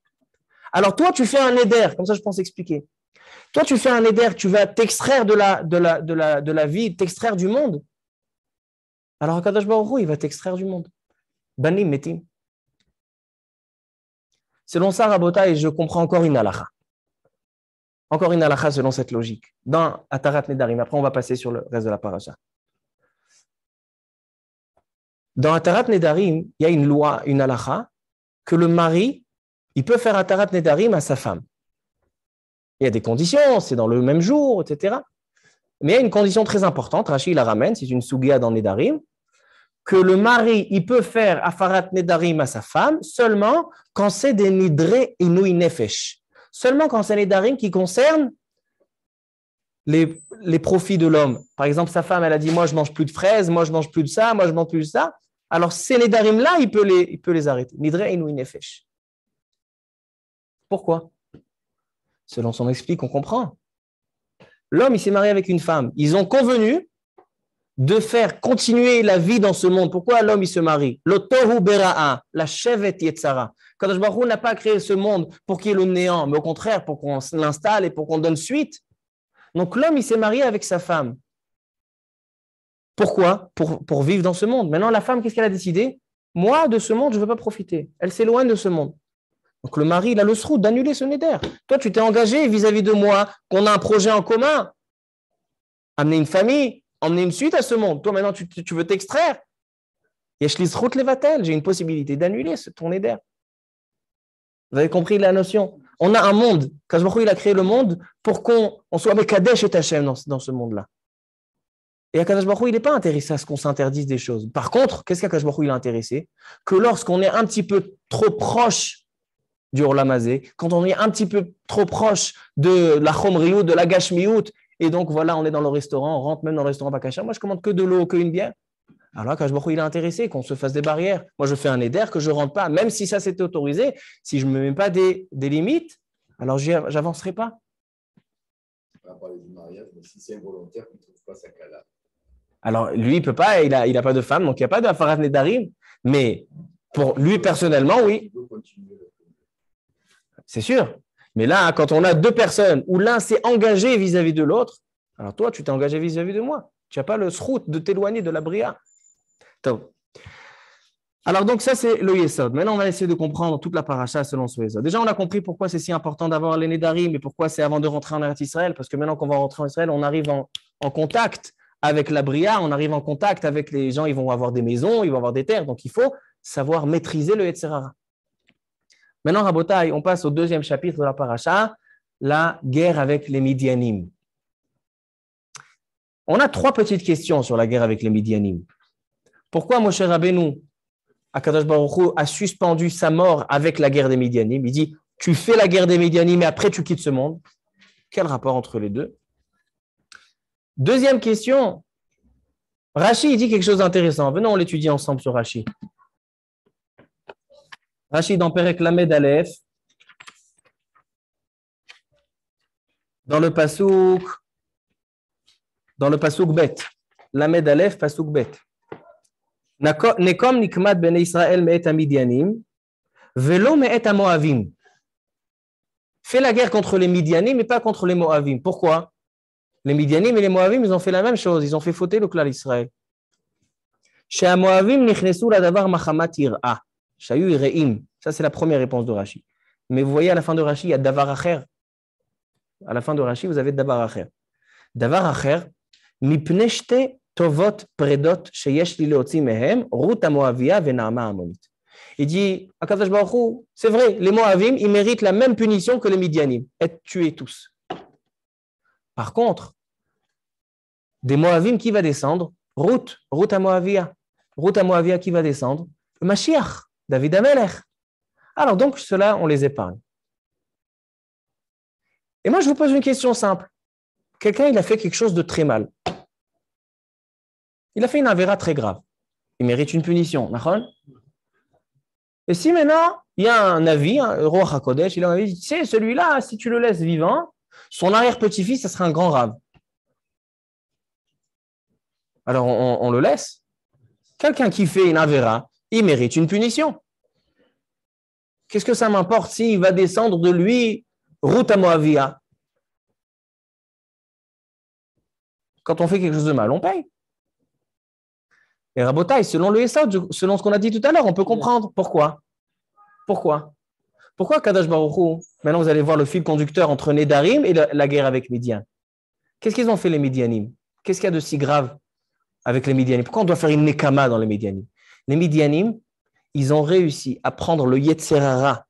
Alors toi, tu fais un éder, comme ça je pense expliquer. Toi, tu fais un éder, tu vas t'extraire de la, vie, t'extraire du monde. Alors, Akadash Baruch il va t'extraire du monde. Banim metim. Selon ça, Rabota, et je comprends encore une halakha. Encore une halakha selon cette logique. Dans Atarat Nedarim. Après, on va passer sur le reste de la paracha. Dans Atarat Nedarim, il y a une loi, une halakha, que le mari, il peut faire Atarat Nedarim à sa femme. Il y a des conditions, c'est dans le même jour, etc. Mais il y a une condition très importante, Rachid la ramène, c'est une sougia dans Nedarim, que le mari, il peut faire afarat Nedarim à sa femme seulement quand c'est des Nidre Inouï Nefesh. Seulement quand c'est Nédarim qui concerne les, profits de l'homme. Par exemple, sa femme, elle a dit Moi, je mange plus de fraises, moi, je mange plus de ça, moi, je mange plus de ça. Alors, ces nédarim là il, peut les, il peut les arrêter. Nidre Inouï Nefesh. Pourquoi Selon son explique, on comprend. L'homme, il s'est marié avec une femme. Ils ont convenu de faire continuer la vie dans ce monde. Pourquoi l'homme, il se marie L'otohu bera'a, la chevet yetzara. Kadosh n'a pas créé ce monde pour qu'il y ait le néant, mais au contraire, pour qu'on l'installe et pour qu'on donne suite. Donc l'homme, il s'est marié avec sa femme. Pourquoi pour, pour vivre dans ce monde. Maintenant, la femme, qu'est-ce qu'elle a décidé Moi, de ce monde, je ne veux pas profiter. Elle s'éloigne de ce monde. Donc le mari, il a le srout d'annuler ce néder. Toi, tu t'es engagé vis-à-vis de moi, qu'on a un projet en commun. Amener une famille, emmener une suite à ce monde. Toi, maintenant, tu, veux t'extraire. J'ai une possibilité d'annuler ton néder. Vous avez compris la notion On a un monde. Kazbachou, il a créé le monde pour qu'on soit avec Kadesh et Tachem dans, ce monde-là. Et à Baruch il n'est pas intéressé à ce qu'on s'interdise des choses. Par contre, qu'est-ce qu'à Baruch il est intéressé Que lorsqu'on est un petit peu trop proche du quand on est un petit peu trop proche de la Chomriout, de la Gashmiout, et donc voilà, on est dans le restaurant, on rentre même dans le restaurant Bakachar, moi je commande que de l'eau, que une bière. Alors là, quand je il est intéressé qu'on se fasse des barrières. Moi, je fais un éder que je ne rentre pas, même si ça c'était autorisé. Si je ne me mets pas des, limites, alors j'avancerai pas. pas Alors, lui, il peut pas, il n'a il a pas de femme, donc il n'y a pas de venir Nedarim. Mais pour lui, personnellement, oui c'est sûr. Mais là, quand on a deux personnes où l'un s'est engagé vis-à-vis de l'autre, alors toi, tu t'es engagé vis-à-vis de moi. Tu n'as pas le route de t'éloigner de la bria. Alors donc ça, c'est le yesod. Maintenant, on va essayer de comprendre toute la paracha selon ce yesod. Déjà, on a compris pourquoi c'est si important d'avoir les mais et pourquoi c'est avant de rentrer en Israël. Parce que maintenant qu'on va rentrer en Israël, on arrive en, contact avec la bria, on arrive en contact avec les gens, ils vont avoir des maisons, ils vont avoir des terres. Donc il faut savoir maîtriser le etc. Maintenant, Rabotai, on passe au deuxième chapitre de la paracha, la guerre avec les Midianim. On a trois petites questions sur la guerre avec les Midianim. Pourquoi Moshe Rabbeinu, Akadosh Baruch a suspendu sa mort avec la guerre des Midianim Il dit, tu fais la guerre des Midianim et après tu quittes ce monde. Quel rapport entre les deux Deuxième question, Rachid dit quelque chose d'intéressant. Venons, l'étudier ensemble sur rachi Rachid en Perek Lamed Aleph. Dans le passouk dans le Pasouk Bet. Lamed Aleph, Pasouk Bet. Nekom nikmat ben Israël me'et amidyanim, velo me'et »« Fais la guerre contre les Midianim, mais pas contre les Moavim. Pourquoi Les Midianim et les Moavim, ils ont fait la même chose. Ils ont fait fauter le clan Israël. Chez Moavim, nichnesu la davar machamat ir'a. Shayu Ça, c'est la première réponse de Rashi. Mais vous voyez, à la fin de Rashi, il y a Davaracher. À la fin de Rashi, vous avez Davaracher. Davaracher, Mipneshte Tovot Predot Mehem, Ruta Moavia Venama Il dit, c'est vrai, les Moavim, ils méritent la même punition que les Midianim, être tués tous. Par contre, des Moavim qui va descendre, route, route à Moavia, route à Moavia qui va descendre, le Mashiach. David Amelech. Alors donc, cela, on les épargne. Et moi, je vous pose une question simple. Quelqu'un, il a fait quelque chose de très mal. Il a fait une avéra très grave. Il mérite une punition. Et si maintenant, il y a un avis, un roi HaKodesh, il a un avis, celui-là, si tu le laisses vivant, son arrière-petit-fils, ça sera un grand rave. Alors, on, on le laisse. Quelqu'un qui fait une avéra, il mérite une punition. Qu'est-ce que ça m'importe s'il va descendre de lui route à Moavia Quand on fait quelque chose de mal, on paye. Et Rabotaï, selon le SA, selon ce qu'on a dit tout à l'heure, on peut comprendre pourquoi. Pourquoi Pourquoi Kadash Baruchou Maintenant, vous allez voir le fil conducteur entre Nedarim et la, guerre avec Midian. Qu'est-ce qu'ils ont fait les Midianim Qu'est-ce qu'il y a de si grave avec les Midianim Pourquoi on doit faire une nekama dans les Midianim les Midianim, ils ont réussi à prendre le Yetzerara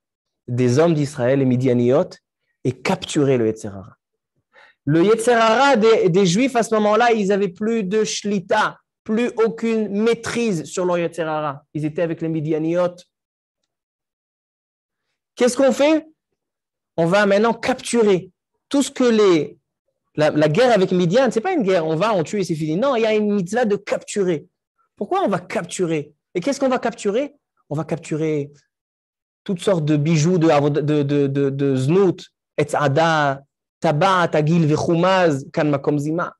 des hommes d'Israël, les Midianiot, et capturer le Yetzerara. Le Yetzerara des, Juifs, à ce moment-là, ils n'avaient plus de Shlita, plus aucune maîtrise sur leur Yetzerara. Ils étaient avec les Midianiot. Qu'est-ce qu'on fait On va maintenant capturer tout ce que les... La, guerre avec Midian, ce n'est pas une guerre, on va, on tue et c'est fini. Non, il y a une mitzvah de capturer. Pourquoi on va capturer et qu'est-ce qu'on va capturer On va capturer toutes sortes de bijoux de, de, znout, etzada, tabat, agil, vechumaz, kanmakomzima.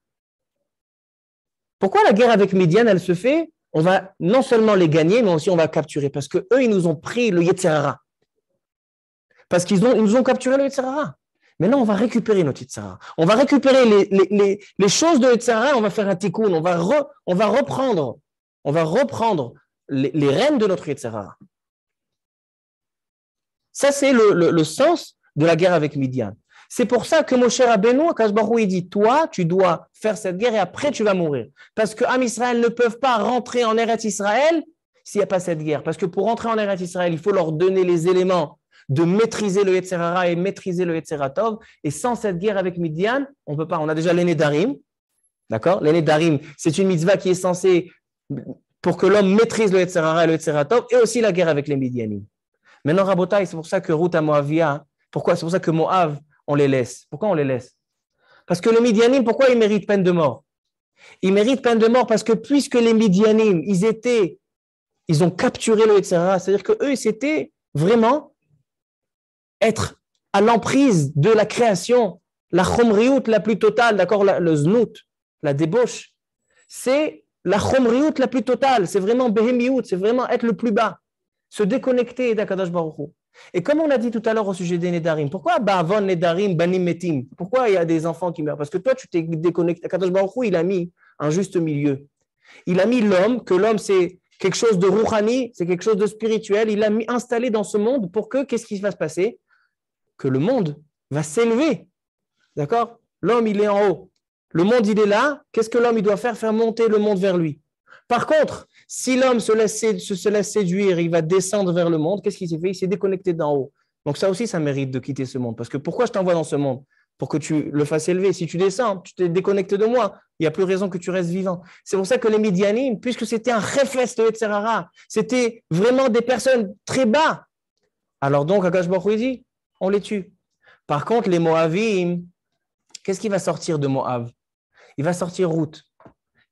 Pourquoi la guerre avec Médiane, elle se fait On va non seulement les gagner, mais aussi on va capturer. Parce qu'eux, ils nous ont pris le Yetzerara. Parce qu'ils nous ont capturé le Yetzerara. Maintenant, on va récupérer notre Yetzerara. On va récupérer les, choses de Yetzerara, on va faire un tikkun, on va reprendre. On va reprendre les, reines rênes de notre Yetzerara. Ça, c'est le, le, sens de la guerre avec Midian. C'est pour ça que Moshe Rabbeinu, Kasbarou, il dit Toi, tu dois faire cette guerre et après tu vas mourir. Parce que Am Israël ne peuvent pas rentrer en Eretz Israël s'il n'y a pas cette guerre. Parce que pour rentrer en Eretz Israël, il faut leur donner les éléments de maîtriser le Yetzerara et maîtriser le Yetzeratov. Et sans cette guerre avec Midian, on ne peut pas. On a déjà l'aîné d'Arim. D'accord L'aîné d'Arim, c'est une mitzvah qui est censée pour que l'homme maîtrise le et le et aussi la guerre avec les Midianim. Maintenant, Rabotai, c'est pour ça que Ruta à Moavia, pourquoi C'est pour ça que Moav, on les laisse. Pourquoi on les laisse Parce que les Midianim, pourquoi ils méritent peine de mort Ils méritent peine de mort parce que puisque les Midianim, ils étaient, ils ont capturé le c'est-à-dire qu'eux, c'était vraiment être à l'emprise de la création, la chomriout la plus totale, d'accord, le znout, la débauche, c'est la chomriout la plus totale, c'est vraiment behemiout, c'est vraiment être le plus bas, se déconnecter d'Akadash Baruch Et comme on l'a dit tout à l'heure au sujet des Nedarim, pourquoi Nedarim Pourquoi il y a des enfants qui meurent Parce que toi, tu t'es déconnecté. Akadash Baruch il a mis un juste milieu. Il a mis l'homme, que l'homme c'est quelque chose de rouhani, c'est quelque chose de spirituel, il l'a mis installé dans ce monde pour que, qu'est-ce qui va se passer Que le monde va s'élever. D'accord L'homme, il est en haut. Le monde, il est là. Qu'est-ce que l'homme, il doit faire Faire monter le monde vers lui. Par contre, si l'homme se laisse, se laisse séduire, il va descendre vers le monde. Qu'est-ce qu'il s'est fait Il s'est déconnecté d'en haut. Donc ça aussi, ça mérite de quitter ce monde. Parce que pourquoi je t'envoie dans ce monde Pour que tu le fasses élever. Si tu descends, tu te déconnectes de moi. Il n'y a plus raison que tu restes vivant. C'est pour ça que les Midianim, puisque c'était un réflexe de Etzerara, c'était vraiment des personnes très bas. Alors donc, Akash dit, on les tue. Par contre, les Moavim, qu'est-ce qui va sortir de Moav il va sortir route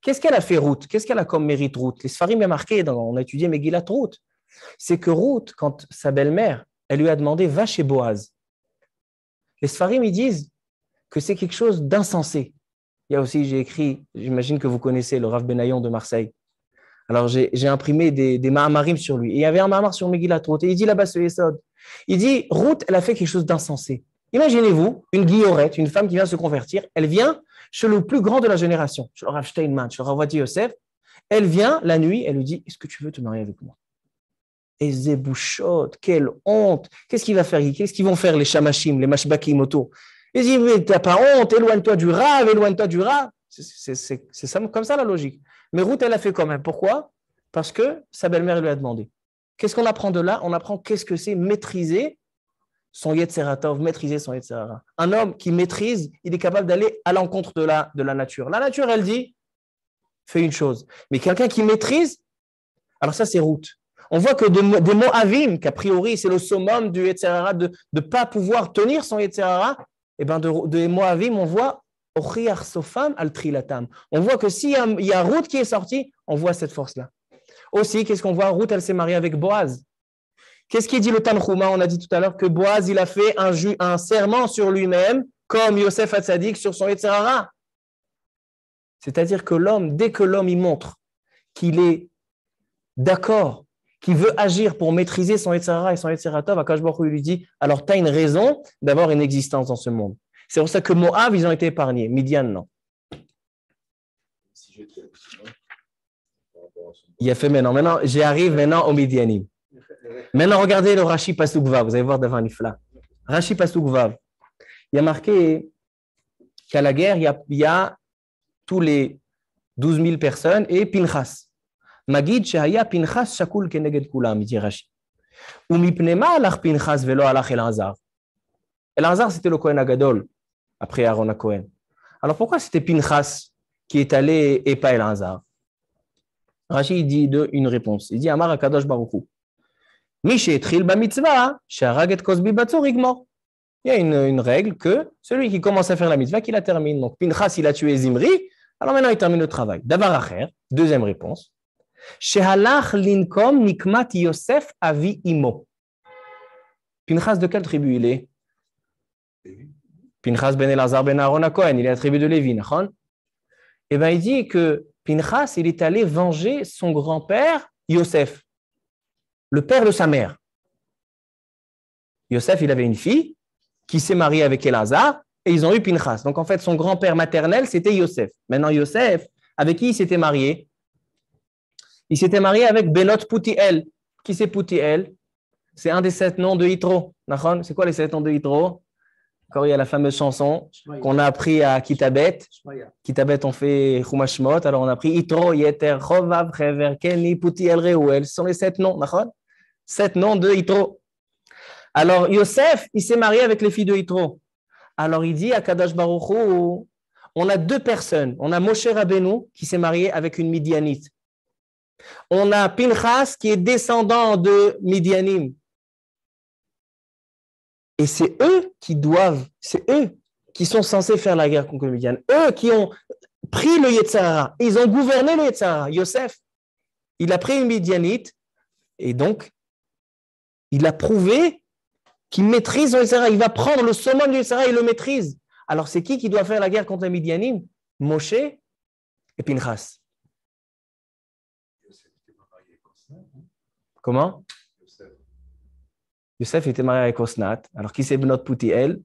Qu'est-ce qu'elle a fait route Qu'est-ce qu'elle a comme mérite Ruth Les Sfarim est marqué, dans, on a étudié Megillat Ruth. C'est que route quand sa belle-mère, elle lui a demandé va chez Boaz. Les Sfarim, ils disent que c'est quelque chose d'insensé. Il y a aussi, j'ai écrit, j'imagine que vous connaissez le Rav Benayon de Marseille. Alors, j'ai imprimé des, des Mahamarim sur lui. il y avait un Mahamar sur Megillat Ruth. Et il dit là-bas ce Yesod. Il dit Ruth, elle a fait quelque chose d'insensé. Imaginez-vous une guillorette, une femme qui vient se convertir, elle vient suis le plus grand de la génération, Je acheté une main, Steinman, leur ai envoyé Yosef. Elle vient la nuit, elle lui dit Est-ce que tu veux te marier avec moi Et Zébouchot, quelle honte Qu'est-ce qu'il va faire Qu'est-ce qu'ils vont faire les chamachim, les mashbakim autour Ils disent Mais t'as pas honte, éloigne-toi du rave, éloigne-toi du rave. C'est comme ça la logique. Mais Ruth, elle a fait quand même. Pourquoi Parce que sa belle-mère lui a demandé. Qu'est-ce qu'on apprend de là On apprend qu'est-ce que c'est maîtriser son Yetzeratov, maîtriser son Yetzerara. Un homme qui maîtrise, il est capable d'aller à l'encontre de la, de la nature. La nature, elle dit, fais une chose. Mais quelqu'un qui maîtrise, alors ça, c'est route. On voit que de, mots Moavim, qu'a priori, c'est le summum du Yetzerara, de ne pas pouvoir tenir son Yetzerara, et eh bien de, mots Moavim, on voit on voit que s'il y, a, il y a Ruth qui est sortie, on voit cette force-là. Aussi, qu'est-ce qu'on voit Route, elle s'est mariée avec Boaz. Qu'est-ce qui dit le Tanhuma On a dit tout à l'heure que Boaz, il a fait un, un serment sur lui-même, comme Yosef Hatzadik sur son Yetzirara. C'est-à-dire que l'homme, dès que l'homme y montre qu'il est d'accord, qu'il veut agir pour maîtriser son Yetzirara et son Yetziratov, Akash Baruch lui dit alors tu as une raison d'avoir une existence dans ce monde. C'est pour ça que Moab, ils ont été épargnés, Midian, non. Il a fait maintenant, maintenant j'y maintenant au Midianim. Maintenant, regardez le Rashi Pasukva. Vous allez voir devant l'Ifla. Rashi Pasukva. Il y a marqué qu'à la guerre, il y, a, tous les 12 000 personnes et Pinchas. Magid shahaya Pinchas Shakul Keneged kula dit Rashi. Ou Mipnema Alach Pinchas Velo Alach El Hazar. El Hazar, c'était le Kohen Agadol, après Aaron Kohen. Alors pourquoi c'était Pinchas qui est allé et pas El Hazar Rashi dit une réponse. Il dit Amar Akadosh Baruchou et Kozbi Il y a une, règle que celui qui commence à faire la mitzvah, qui la termine. Donc Pinchas, il a tué Zimri, alors maintenant il termine le travail. Davaracher, deuxième réponse. linkom Yosef avi imo. Pinchas de quelle tribu il est Pinchas ben Elazar ben Aaron il est la tribu de Lévi, Et Eh bien, il dit que Pinchas, il est allé venger son grand-père, Yosef le père de sa mère. Yosef, il avait une fille qui s'est mariée avec Elazar et ils ont eu Pinchas. Donc en fait, son grand-père maternel, c'était Yosef. Maintenant, Yosef, avec qui il s'était marié Il s'était marié avec Benot Poutiel. Qui c'est Poutiel C'est un des sept noms de Hitro. C'est quoi les sept noms de Hitro il y a la fameuse chanson qu'on a appris à Kitabet. Kitabet, on fait Khumashmot. Alors, on a appris Itro, Yeter, Rovav, Rever, Keni, Puti, El, Reuel. Ce sont les sept noms, Sept noms de Itro. Alors, Yosef, il s'est marié avec les filles de Itro. Alors, il dit à Kadash Baruchou, on a deux personnes. On a Moshe Rabbeinu qui s'est marié avec une Midianite. On a Pinchas qui est descendant de Midianim. Et c'est eux qui doivent, c'est eux qui sont censés faire la guerre contre le Midian. Eux qui ont pris le Yetzirah, ils ont gouverné le Yetzirah. Yosef, il a pris une Midianite et donc il a prouvé qu'il maîtrise le Yetzirah. Il va prendre le sommet du Yetzirah et le maîtrise. Alors c'est qui qui doit faire la guerre contre les Midianim Moshe et Pinchas. Hein? Comment Youssef était marié avec Osnat. Alors, qui c'est Benot Poutiel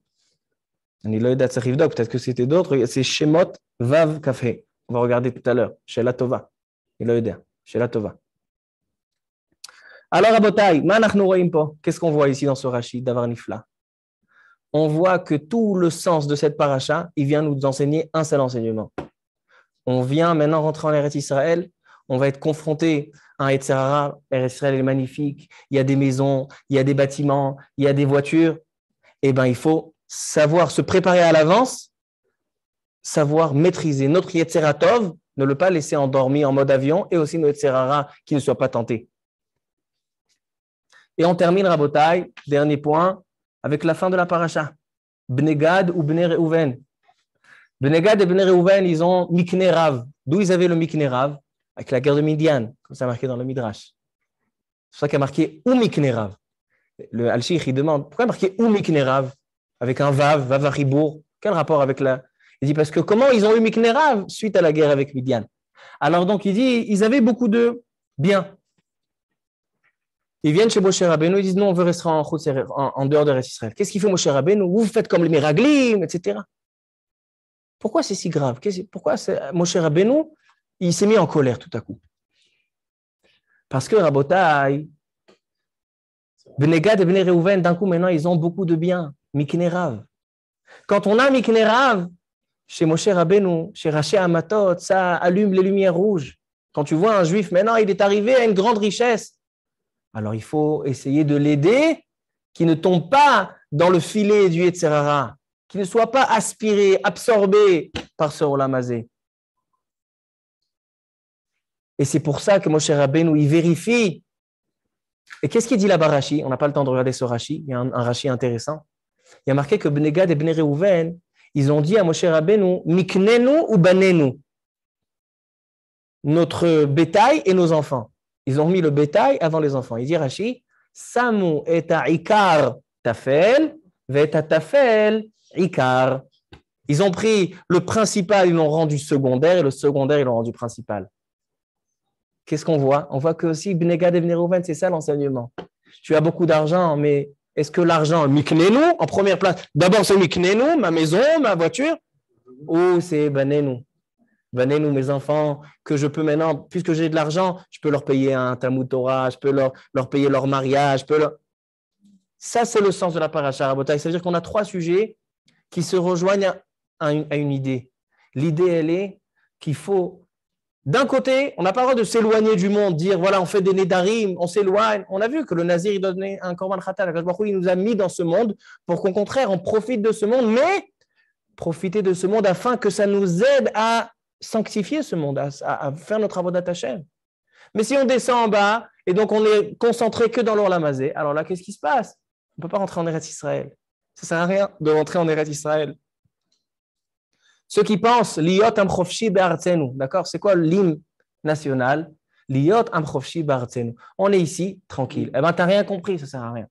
Peut-être que c'était d'autres. C'est Shemot Vav Kafé. On va regarder tout à l'heure. Shela Tova. Iloïda. Shela Tova. Alors, Abotai, qu'est-ce qu'on voit ici dans ce Rachid d'Avarnifla On voit que tout le sens de cette paracha, il vient nous enseigner un seul enseignement. On vient maintenant rentrer en Eretz Israël. On va être confronté un Etzahara, Israël est magnifique, il y a des maisons, il y a des bâtiments, il y a des voitures, eh bien, il faut savoir se préparer à l'avance, savoir maîtriser notre Yetzeratov, ne le pas laisser endormi en mode avion, et aussi notre Yetzerara qui ne soit pas tenté. Et on termine, Rabotay, dernier point, avec la fin de la paracha. Bnegad ou Bnereuven. Bnegad et Reuven ils ont Miknerav. D'où ils avaient le Miknerav avec la guerre de Midian, comme ça marqué dans le Midrash. C'est ça qu'il a marqué Umiknerav. Le al il demande pourquoi marqué « Umiknerav avec un Vav, Vavaribour » Quel rapport avec la. Il dit parce que comment ils ont eu Miknerav suite à la guerre avec Midian Alors donc, il dit ils avaient beaucoup de biens. Ils viennent chez Moshe Rabbeinu, ils disent non, on veut rester en, dehors de Israël. Qu'est-ce qu'il fait Moshe Rabbeinu Vous faites comme les Miraglim, etc. Pourquoi c'est si grave Pourquoi Moshe Rabbeinu, il s'est mis en colère tout à coup. Parce que Rabotai, Benegad et Bene d'un coup, maintenant, ils ont beaucoup de biens. Miknerav. Quand on a Miknerav, chez Moshe Rabbeinu, chez Raché Amatot, ça allume les lumières rouges. Quand tu vois un juif, maintenant, il est arrivé à une grande richesse. Alors, il faut essayer de l'aider, qu'il ne tombe pas dans le filet du Etserara, qu'il ne soit pas aspiré, absorbé par ce olamaze. Et c'est pour ça que Moshe Rabbeinu, il vérifie. Et qu'est-ce qu'il dit là-bas, Rachi On n'a pas le temps de regarder ce Rashi. Il y a un, Rachi intéressant. Il y a marqué que Bnegad et Bnei ils ont dit à Moshe Rabbeinu, Miknenu ou Banenu, notre bétail et nos enfants. Ils ont mis le bétail avant les enfants. Il dit Rachi, Samu et Ikar Tafel, Veta Tafel Ikar. Ils ont pris le principal, ils l'ont rendu secondaire, et le secondaire, ils l'ont rendu principal qu'est-ce qu'on voit On voit que aussi devenir et c'est ça l'enseignement. Tu as beaucoup d'argent, mais est-ce que l'argent, Miknenu, en première place, d'abord c'est Miknenou, ma maison, ma voiture, ou c'est Banenu Banenu, mes enfants, que je peux maintenant, puisque j'ai de l'argent, je peux leur payer un tamoutora, je peux leur, leur payer leur mariage, je peux leur... Ça, c'est le sens de la paracha C'est-à-dire qu'on a trois sujets qui se rejoignent à une, à une idée. L'idée, elle est qu'il faut d'un côté, on n'a pas le droit de s'éloigner du monde, dire voilà, on fait des nedarim, on s'éloigne. On a vu que le nazir, il donnait un korban khatal. Il nous a mis dans ce monde pour qu'au contraire, on profite de ce monde, mais profiter de ce monde afin que ça nous aide à sanctifier ce monde, à, faire nos travaux d'attaché. Mais si on descend en bas et donc on est concentré que dans l'Orlamazé, alors là, qu'est-ce qui se passe On ne peut pas rentrer en Eretz Israël. Ça ne sert à rien de rentrer en Eretz Israël. Ceux qui pensent Liot Amchofshi Be'artzenu, d'accord C'est quoi l'hymne national Liot Amchofshi Be'artzenu. On est ici, tranquille. Eh bien, tu n'as rien compris, ça ne sert à rien.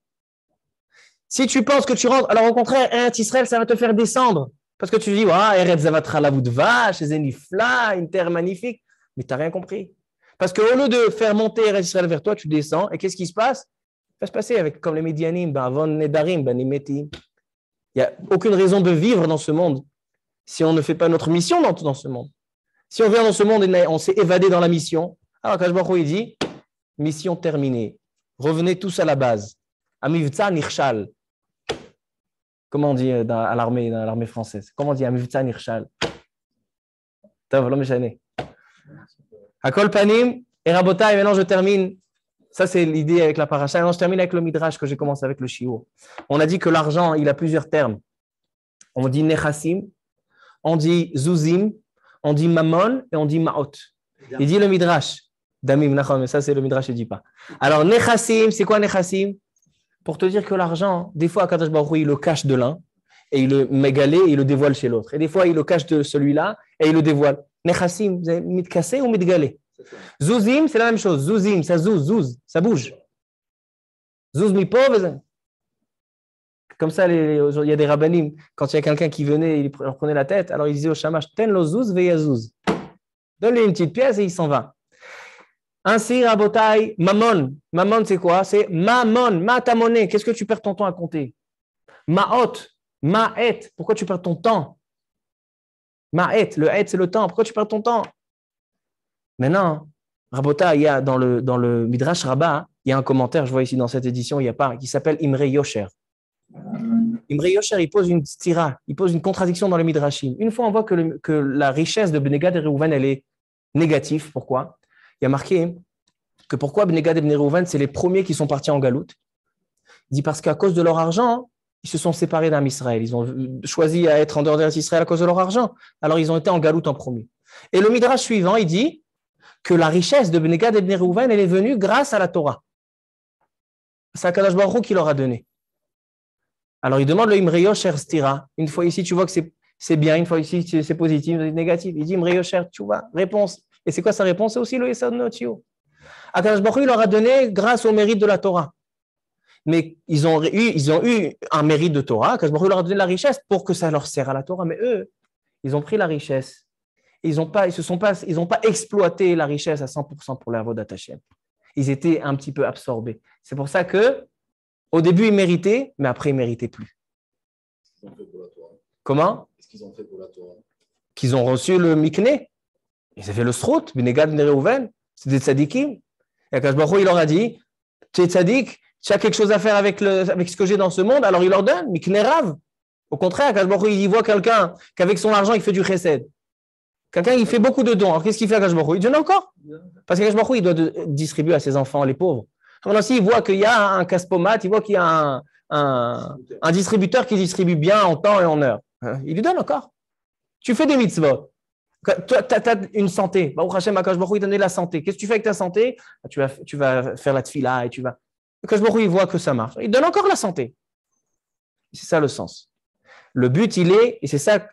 Si tu penses que tu rentres, alors au contraire, Eretz hein, Israël, ça va te faire descendre. Parce que tu dis, Zavatra, la voûte chez une terre magnifique. Mais tu n'as rien compris. Parce qu'au lieu de faire monter Eretz Israël vers toi, tu descends. Et qu'est-ce qui se passe Ça va se passer avec, comme les Médianim, ben, Avon Nedarim, ben, Il n'y a aucune raison de vivre dans ce monde si on ne fait pas notre mission dans, ce monde. Si on vient dans ce monde et on s'est évadé dans la mission, alors Kajbaro il dit mission terminée. Revenez tous à la base. Amivtsa nirshal. Comment on dit euh, dans, à l'armée, dans l'armée française Comment on dit Amivtsa nirshal akolpanim, et rabota. Et maintenant je termine. Ça c'est l'idée avec la paracha. maintenant je termine avec le midrash que j'ai commencé avec le shiur. On a dit que l'argent il a plusieurs termes. On dit nechassim, on dit Zuzim, on dit Mammon et on dit Maot. Il dit le Midrash. Damim, Nachon, mais ça c'est le Midrash, il ne dit pas. Alors, Nechassim, c'est quoi Nechassim Pour te dire que l'argent, des fois, Kadosh Baruch il le cache de l'un et il le mégalé et il le dévoile chez l'autre. Et des fois, il le cache de celui-là et il le dévoile. Nechassim, vous avez mitkassé ou mitgalé Zuzim, c'est la même chose. Zuzim, ça zuz, zouz, ça bouge. Zouz mi pauvre, comme ça, les, il y a des rabbinim, quand il y a quelqu'un qui venait, il leur prenait la tête, alors il disait au shamash, ten lozouz veyazouz. Donne-lui une petite pièce et il s'en va. Ainsi, Rabotai, mamon, mamon, c'est quoi C'est mamon, ma ta monnaie. Qu'est-ce que tu perds ton temps à compter Ma'ot, ma'et. Pourquoi tu perds ton temps Ma'et, le et, c'est le temps. Pourquoi tu perds ton temps Maintenant, non. il y a dans le, dans le Midrash Rabbah, il y a un commentaire, je vois ici dans cette édition, il y a pas, qui s'appelle Imre Yosher. Euh, Imre Yosher, il pose une tira, il pose une contradiction dans le Midrashim. Une fois, on voit que, la richesse de Benegad et Reuven, elle est négative. Pourquoi Il y a marqué que pourquoi Benegad et de c'est les premiers qui sont partis en galoute. Il dit parce qu'à cause de leur argent, ils se sont séparés d'un Israël. Ils ont choisi à être en dehors Israël à cause de leur argent. Alors, ils ont été en galoute en premier. Et le Midrash suivant, il dit que la richesse de Benegad et de elle est venue grâce à la Torah. C'est Akadash Baruch qui leur a donné. Alors il demande le Imreyosher Stira. Une fois ici, tu vois que c'est bien, une fois ici, c'est positif, c'est négatif. Il dit Imreyosher, tu vois, réponse. Et c'est quoi sa réponse C'est aussi le Yesod Notio. Akash il leur a donné grâce au mérite de la Torah. Mais ils ont eu, ils ont eu un mérite de Torah. Akash leur a donné la richesse pour que ça leur sert à la Torah. Mais eux, ils ont pris la richesse. Ils n'ont pas, ils se sont pas, ils ont pas exploité la richesse à 100% pour la Hashem. Ils étaient un petit peu absorbés. C'est pour ça que au début, ils méritaient, mais après, ils ne méritaient plus. Comment qu'ils ont fait pour la ont reçu le mikne Ils avaient le srout, Benegad Nereuven. C'était tzadikim. Et il leur a dit Tu es tzadik, tu as quelque chose à faire avec, le, avec ce que j'ai dans ce monde, alors il leur donne mikne rav. Au contraire, Kajbaro, il y voit quelqu'un qu'avec son argent, il fait du chesed. Quelqu'un, il fait beaucoup de dons. Alors qu'est-ce qu'il fait à y Il donne encore. Parce que il doit distribuer à ses enfants, les pauvres il voit qu'il y a un pomate il voit qu'il y a un, distributeur qui distribue bien en temps et en heure. Euh, il lui donne encore. Tu fais des mitzvot. Tu as, une santé. Bah Hashem, quand je la santé. Qu'est-ce que tu fais avec ta santé ah, tu vas, faire la tfila et tu vas. il voit que ça marche. Il donne encore la santé. C'est ça le sens. Le but, il est, et c'est ça,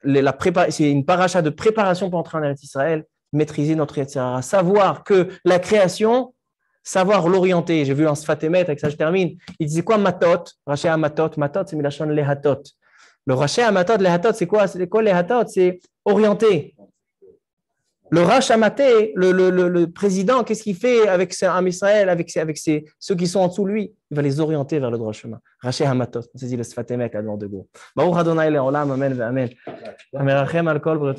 c'est une paracha de préparation pour entrer en Israël, maîtriser notre Yetzirah, savoir que la création, savoir l'orienter. J'ai vu un sphatémètre, avec ça je termine. Il disait quoi matot Raché amatot. Matot, c'est milachon lehatot. Le raché amatot, lehatot, c'est quoi C'est quoi lehatot C'est orienter. Le rachamaté, le, le, le, le, président, qu'est-ce qu'il fait avec un Israël, avec, avec ceux qui sont en dessous de lui Il va les orienter vers le droit chemin. Raché matot, on dit le Sfatemek à l'endroit. de Gaulle. Baruch Adonai Amen. Amen, Amen.